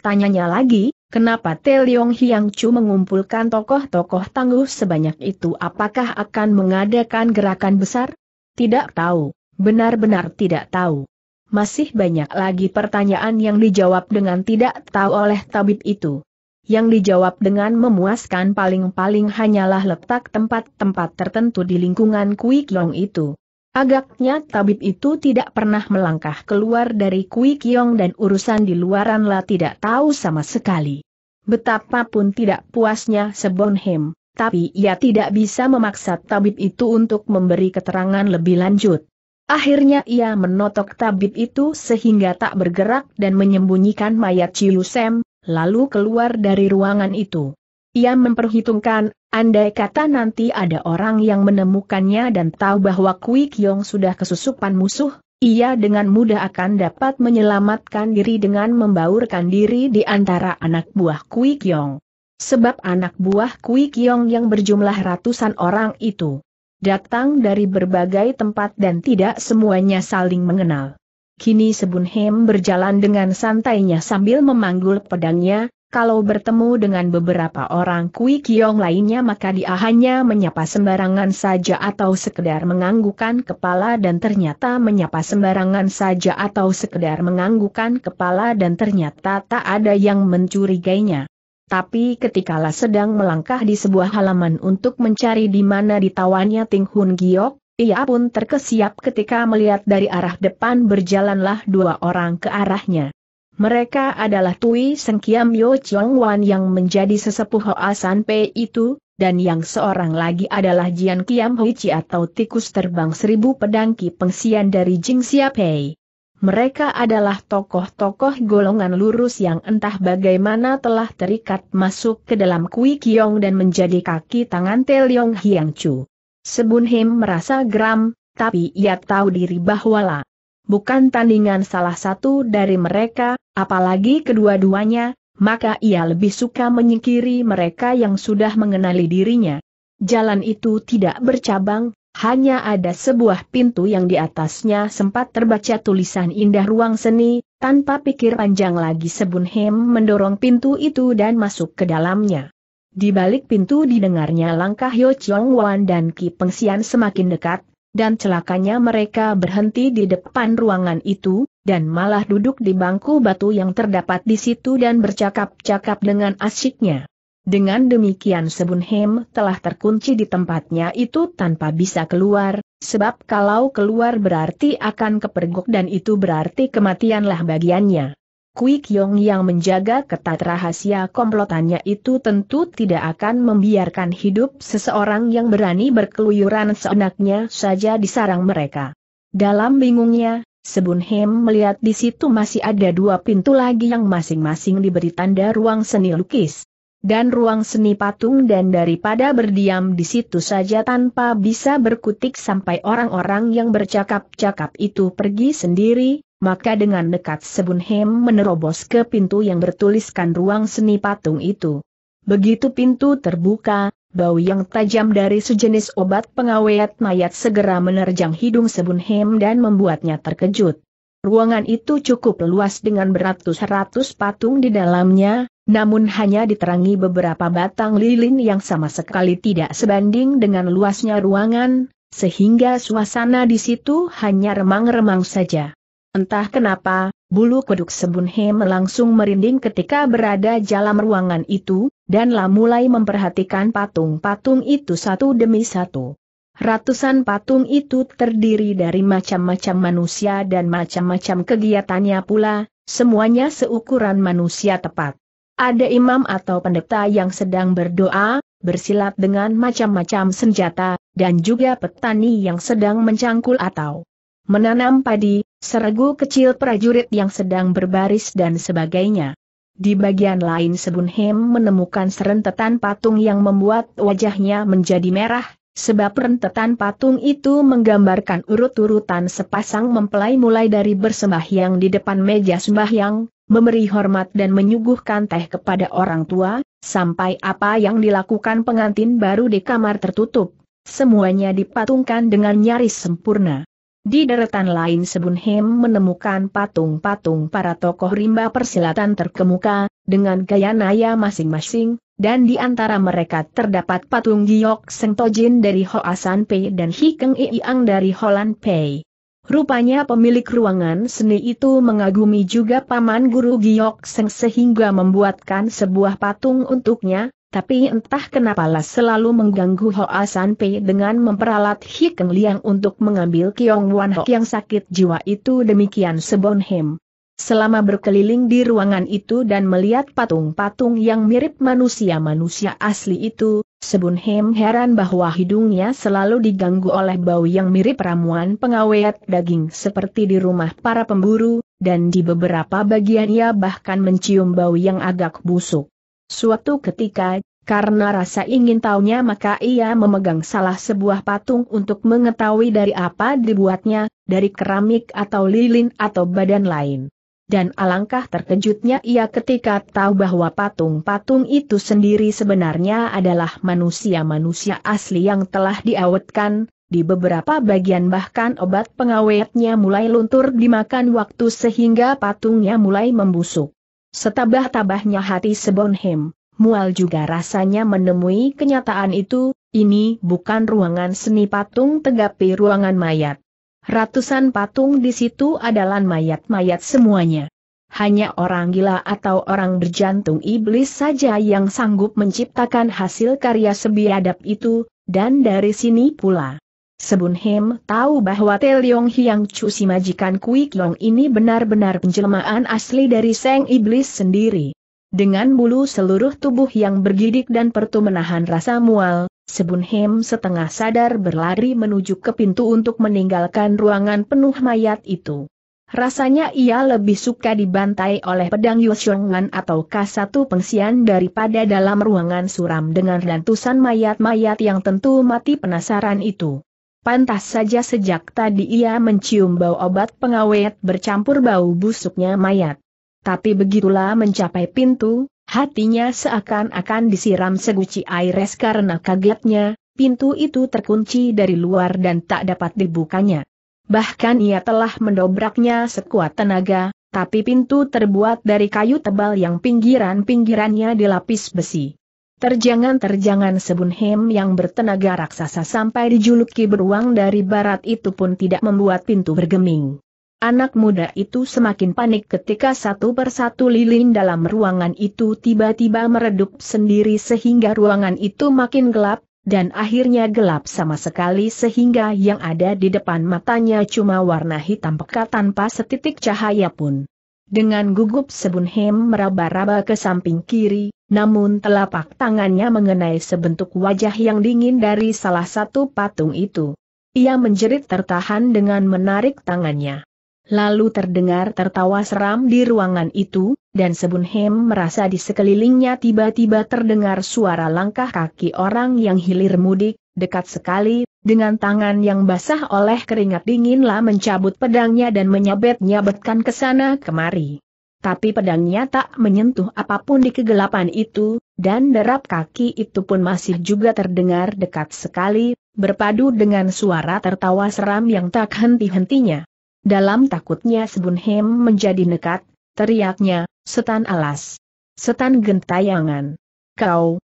Tanyanya lagi, kenapa Teliong Hiang Chu mengumpulkan tokoh-tokoh tangguh sebanyak itu apakah akan mengadakan gerakan besar? Tidak tahu, benar-benar tidak tahu. Masih banyak lagi pertanyaan yang dijawab dengan tidak tahu oleh tabib itu yang dijawab dengan memuaskan paling-paling hanyalah letak tempat-tempat tertentu di lingkungan kui kiong itu. Agaknya tabib itu tidak pernah melangkah keluar dari kui kiong dan urusan di luaran lah tidak tahu sama sekali. Betapapun tidak puasnya Sebonhem, tapi ia tidak bisa memaksa tabib itu untuk memberi keterangan lebih lanjut. Akhirnya ia menotok tabib itu sehingga tak bergerak dan menyembunyikan mayat Ciusem, lalu keluar dari ruangan itu. Ia memperhitungkan, andai kata nanti ada orang yang menemukannya dan tahu bahwa Kui Kiong sudah kesusupan musuh, ia dengan mudah akan dapat menyelamatkan diri dengan membaurkan diri di antara anak buah Kui Kiong. Sebab anak buah Kui Kiong yang berjumlah ratusan orang itu datang dari berbagai tempat dan tidak semuanya saling mengenal. Kini Hem berjalan dengan santainya sambil memanggul pedangnya, kalau bertemu dengan beberapa orang Kui Kiong lainnya maka dia hanya menyapa sembarangan saja atau sekedar menganggukan kepala dan ternyata menyapa sembarangan saja atau sekedar menganggukan kepala dan ternyata tak ada yang mencurigainya. Tapi ketikalah sedang melangkah di sebuah halaman untuk mencari di mana ditawannya Ting Hun Giok, ia pun terkesiap ketika melihat dari arah depan berjalanlah dua orang ke arahnya. Mereka adalah Tui Kiam Yo Chong Wan yang menjadi sesepuh Hoa San Pei itu, dan yang seorang lagi adalah Jian Kiam Hui Chi atau tikus terbang seribu pedang Ki Pengsian dari Jing Sia Pei. Mereka adalah tokoh-tokoh golongan lurus yang entah bagaimana telah terikat masuk ke dalam Kui Kiong dan menjadi kaki tangan Teliong Hiang Chu. Sebunhem merasa geram, tapi ia tahu diri bahwa lah. Bukan tandingan salah satu dari mereka, apalagi kedua-duanya, maka ia lebih suka menyingkiri mereka yang sudah mengenali dirinya. Jalan itu tidak bercabang, hanya ada sebuah pintu yang di atasnya sempat terbaca tulisan indah ruang seni, tanpa pikir panjang lagi Sebun Hem mendorong pintu itu dan masuk ke dalamnya. Di balik pintu didengarnya langkah Yo Chong Wan dan Ki Pengsian semakin dekat, dan celakanya mereka berhenti di depan ruangan itu, dan malah duduk di bangku batu yang terdapat di situ dan bercakap-cakap dengan asyiknya. Dengan demikian Sebun Hem telah terkunci di tempatnya itu tanpa bisa keluar, sebab kalau keluar berarti akan kepergok dan itu berarti kematianlah bagiannya. Kui Kyong yang menjaga ketat rahasia komplotannya itu tentu tidak akan membiarkan hidup seseorang yang berani berkeluyuran seenaknya saja di sarang mereka. Dalam bingungnya, Sebun Hem melihat di situ masih ada dua pintu lagi yang masing-masing diberi tanda ruang seni lukis. Dan ruang seni patung dan daripada berdiam di situ saja tanpa bisa berkutik sampai orang-orang yang bercakap-cakap itu pergi sendiri, maka dengan dekat Sebunhem menerobos ke pintu yang bertuliskan ruang seni patung itu. Begitu pintu terbuka, bau yang tajam dari sejenis obat pengawet mayat segera menerjang hidung Sebunhem dan membuatnya terkejut. Ruangan itu cukup luas dengan beratus-ratus patung di dalamnya, namun hanya diterangi beberapa batang lilin yang sama sekali tidak sebanding dengan luasnya ruangan, sehingga suasana di situ hanya remang-remang saja. Entah kenapa, bulu kuduk Sebunhe melangsung merinding ketika berada dalam ruangan itu, danlah mulai memperhatikan patung-patung itu satu demi satu. Ratusan patung itu terdiri dari macam-macam manusia dan macam-macam kegiatannya pula, semuanya seukuran manusia tepat. Ada imam atau pendeta yang sedang berdoa, bersilat dengan macam-macam senjata, dan juga petani yang sedang mencangkul atau menanam padi, seregu kecil prajurit yang sedang berbaris dan sebagainya. Di bagian lain Sebunhem menemukan serentetan patung yang membuat wajahnya menjadi merah, sebab rentetan patung itu menggambarkan urut-urutan sepasang mempelai mulai dari bersembahyang di depan meja sembahyang, memberi hormat dan menyuguhkan teh kepada orang tua, sampai apa yang dilakukan pengantin baru di kamar tertutup. Semuanya dipatungkan dengan nyaris sempurna. Di deretan lain Hem menemukan patung-patung para tokoh rimba persilatan terkemuka, dengan gaya naya masing-masing, dan di antara mereka terdapat patung Giok Sengtojin dari Hoasan Pei dan Hikeng Iiang dari Holan Pei. Rupanya pemilik ruangan seni itu mengagumi juga paman guru Giok Seng sehingga membuatkan sebuah patung untuknya, tapi entah kenapa lah selalu mengganggu Hoa San Pei dengan memperalat Hikeng Liang untuk mengambil Kiong Wan Ho yang sakit jiwa itu demikian Sebon Hem. Selama berkeliling di ruangan itu dan melihat patung-patung yang mirip manusia-manusia asli itu, Sebun Hem heran bahwa hidungnya selalu diganggu oleh bau yang mirip ramuan pengawet daging seperti di rumah para pemburu, dan di beberapa bagian ia bahkan mencium bau yang agak busuk. Suatu ketika, karena rasa ingin tahunya, maka ia memegang salah sebuah patung untuk mengetahui dari apa dibuatnya, dari keramik atau lilin atau badan lain. Dan alangkah terkejutnya ia ketika tahu bahwa patung-patung itu sendiri sebenarnya adalah manusia-manusia asli yang telah diawetkan, di beberapa bagian bahkan obat pengawetnya mulai luntur dimakan waktu sehingga patungnya mulai membusuk. Setabah-tabahnya hati Sebonhem, mual juga rasanya menemui kenyataan itu, ini bukan ruangan seni patung tegapi ruangan mayat. Ratusan patung di situ adalah mayat-mayat semuanya. Hanya orang gila atau orang berjantung iblis saja yang sanggup menciptakan hasil karya sebiadab itu, dan dari sini pula. Sebun Hem tahu bahwa Teliong Hiang Chu si majikan Kui Kiong ini benar-benar penjelmaan asli dari Seng Iblis sendiri. Dengan bulu seluruh tubuh yang bergidik dan pertu menahan rasa mual, Sebun Hem setengah sadar berlari menuju ke pintu untuk meninggalkan ruangan penuh mayat itu. Rasanya ia lebih suka dibantai oleh pedang Yusyongan atau kasatu pengsian daripada dalam ruangan suram dengan lantusan mayat-mayat yang tentu mati penasaran itu. Pantas saja sejak tadi ia mencium bau obat pengawet bercampur bau busuknya mayat. Tapi begitulah mencapai pintu, hatinya seakan-akan disiram seguci air es karena kagetnya, pintu itu terkunci dari luar dan tak dapat dibukanya. Bahkan ia telah mendobraknya sekuat tenaga, tapi pintu terbuat dari kayu tebal yang pinggiran-pinggirannya dilapis besi. Terjangan-terjangan Sebunhem yang bertenaga raksasa sampai dijuluki beruang dari barat itu pun tidak membuat pintu bergeming. Anak muda itu semakin panik ketika satu persatu lilin dalam ruangan itu tiba-tiba meredup sendiri sehingga ruangan itu makin gelap, dan akhirnya gelap sama sekali sehingga yang ada di depan matanya cuma warna hitam pekat tanpa setitik cahaya pun. Dengan gugup Sebunhem meraba-raba ke samping kiri, namun telapak tangannya mengenai sebentuk wajah yang dingin dari salah satu patung itu. Ia menjerit tertahan dengan menarik tangannya. Lalu terdengar tertawa seram di ruangan itu, dan Sebunhem merasa di sekelilingnya tiba-tiba terdengar suara langkah kaki orang yang hilir mudik, dekat sekali, dengan tangan yang basah oleh keringat dinginlah mencabut pedangnya dan menyabet-nyabetkan ke sana kemari. Tapi pedangnya tak menyentuh apapun di kegelapan itu, dan derap kaki itu pun masih juga terdengar dekat sekali, berpadu dengan suara tertawa seram yang tak henti-hentinya. Dalam takutnya Sebunhem menjadi nekat, teriaknya, setan alas. Setan gentayangan. Kau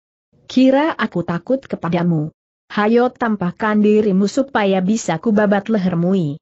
kira aku takut kepadamu hayo tampakkan dirimu supaya bisa kubabat lehermui.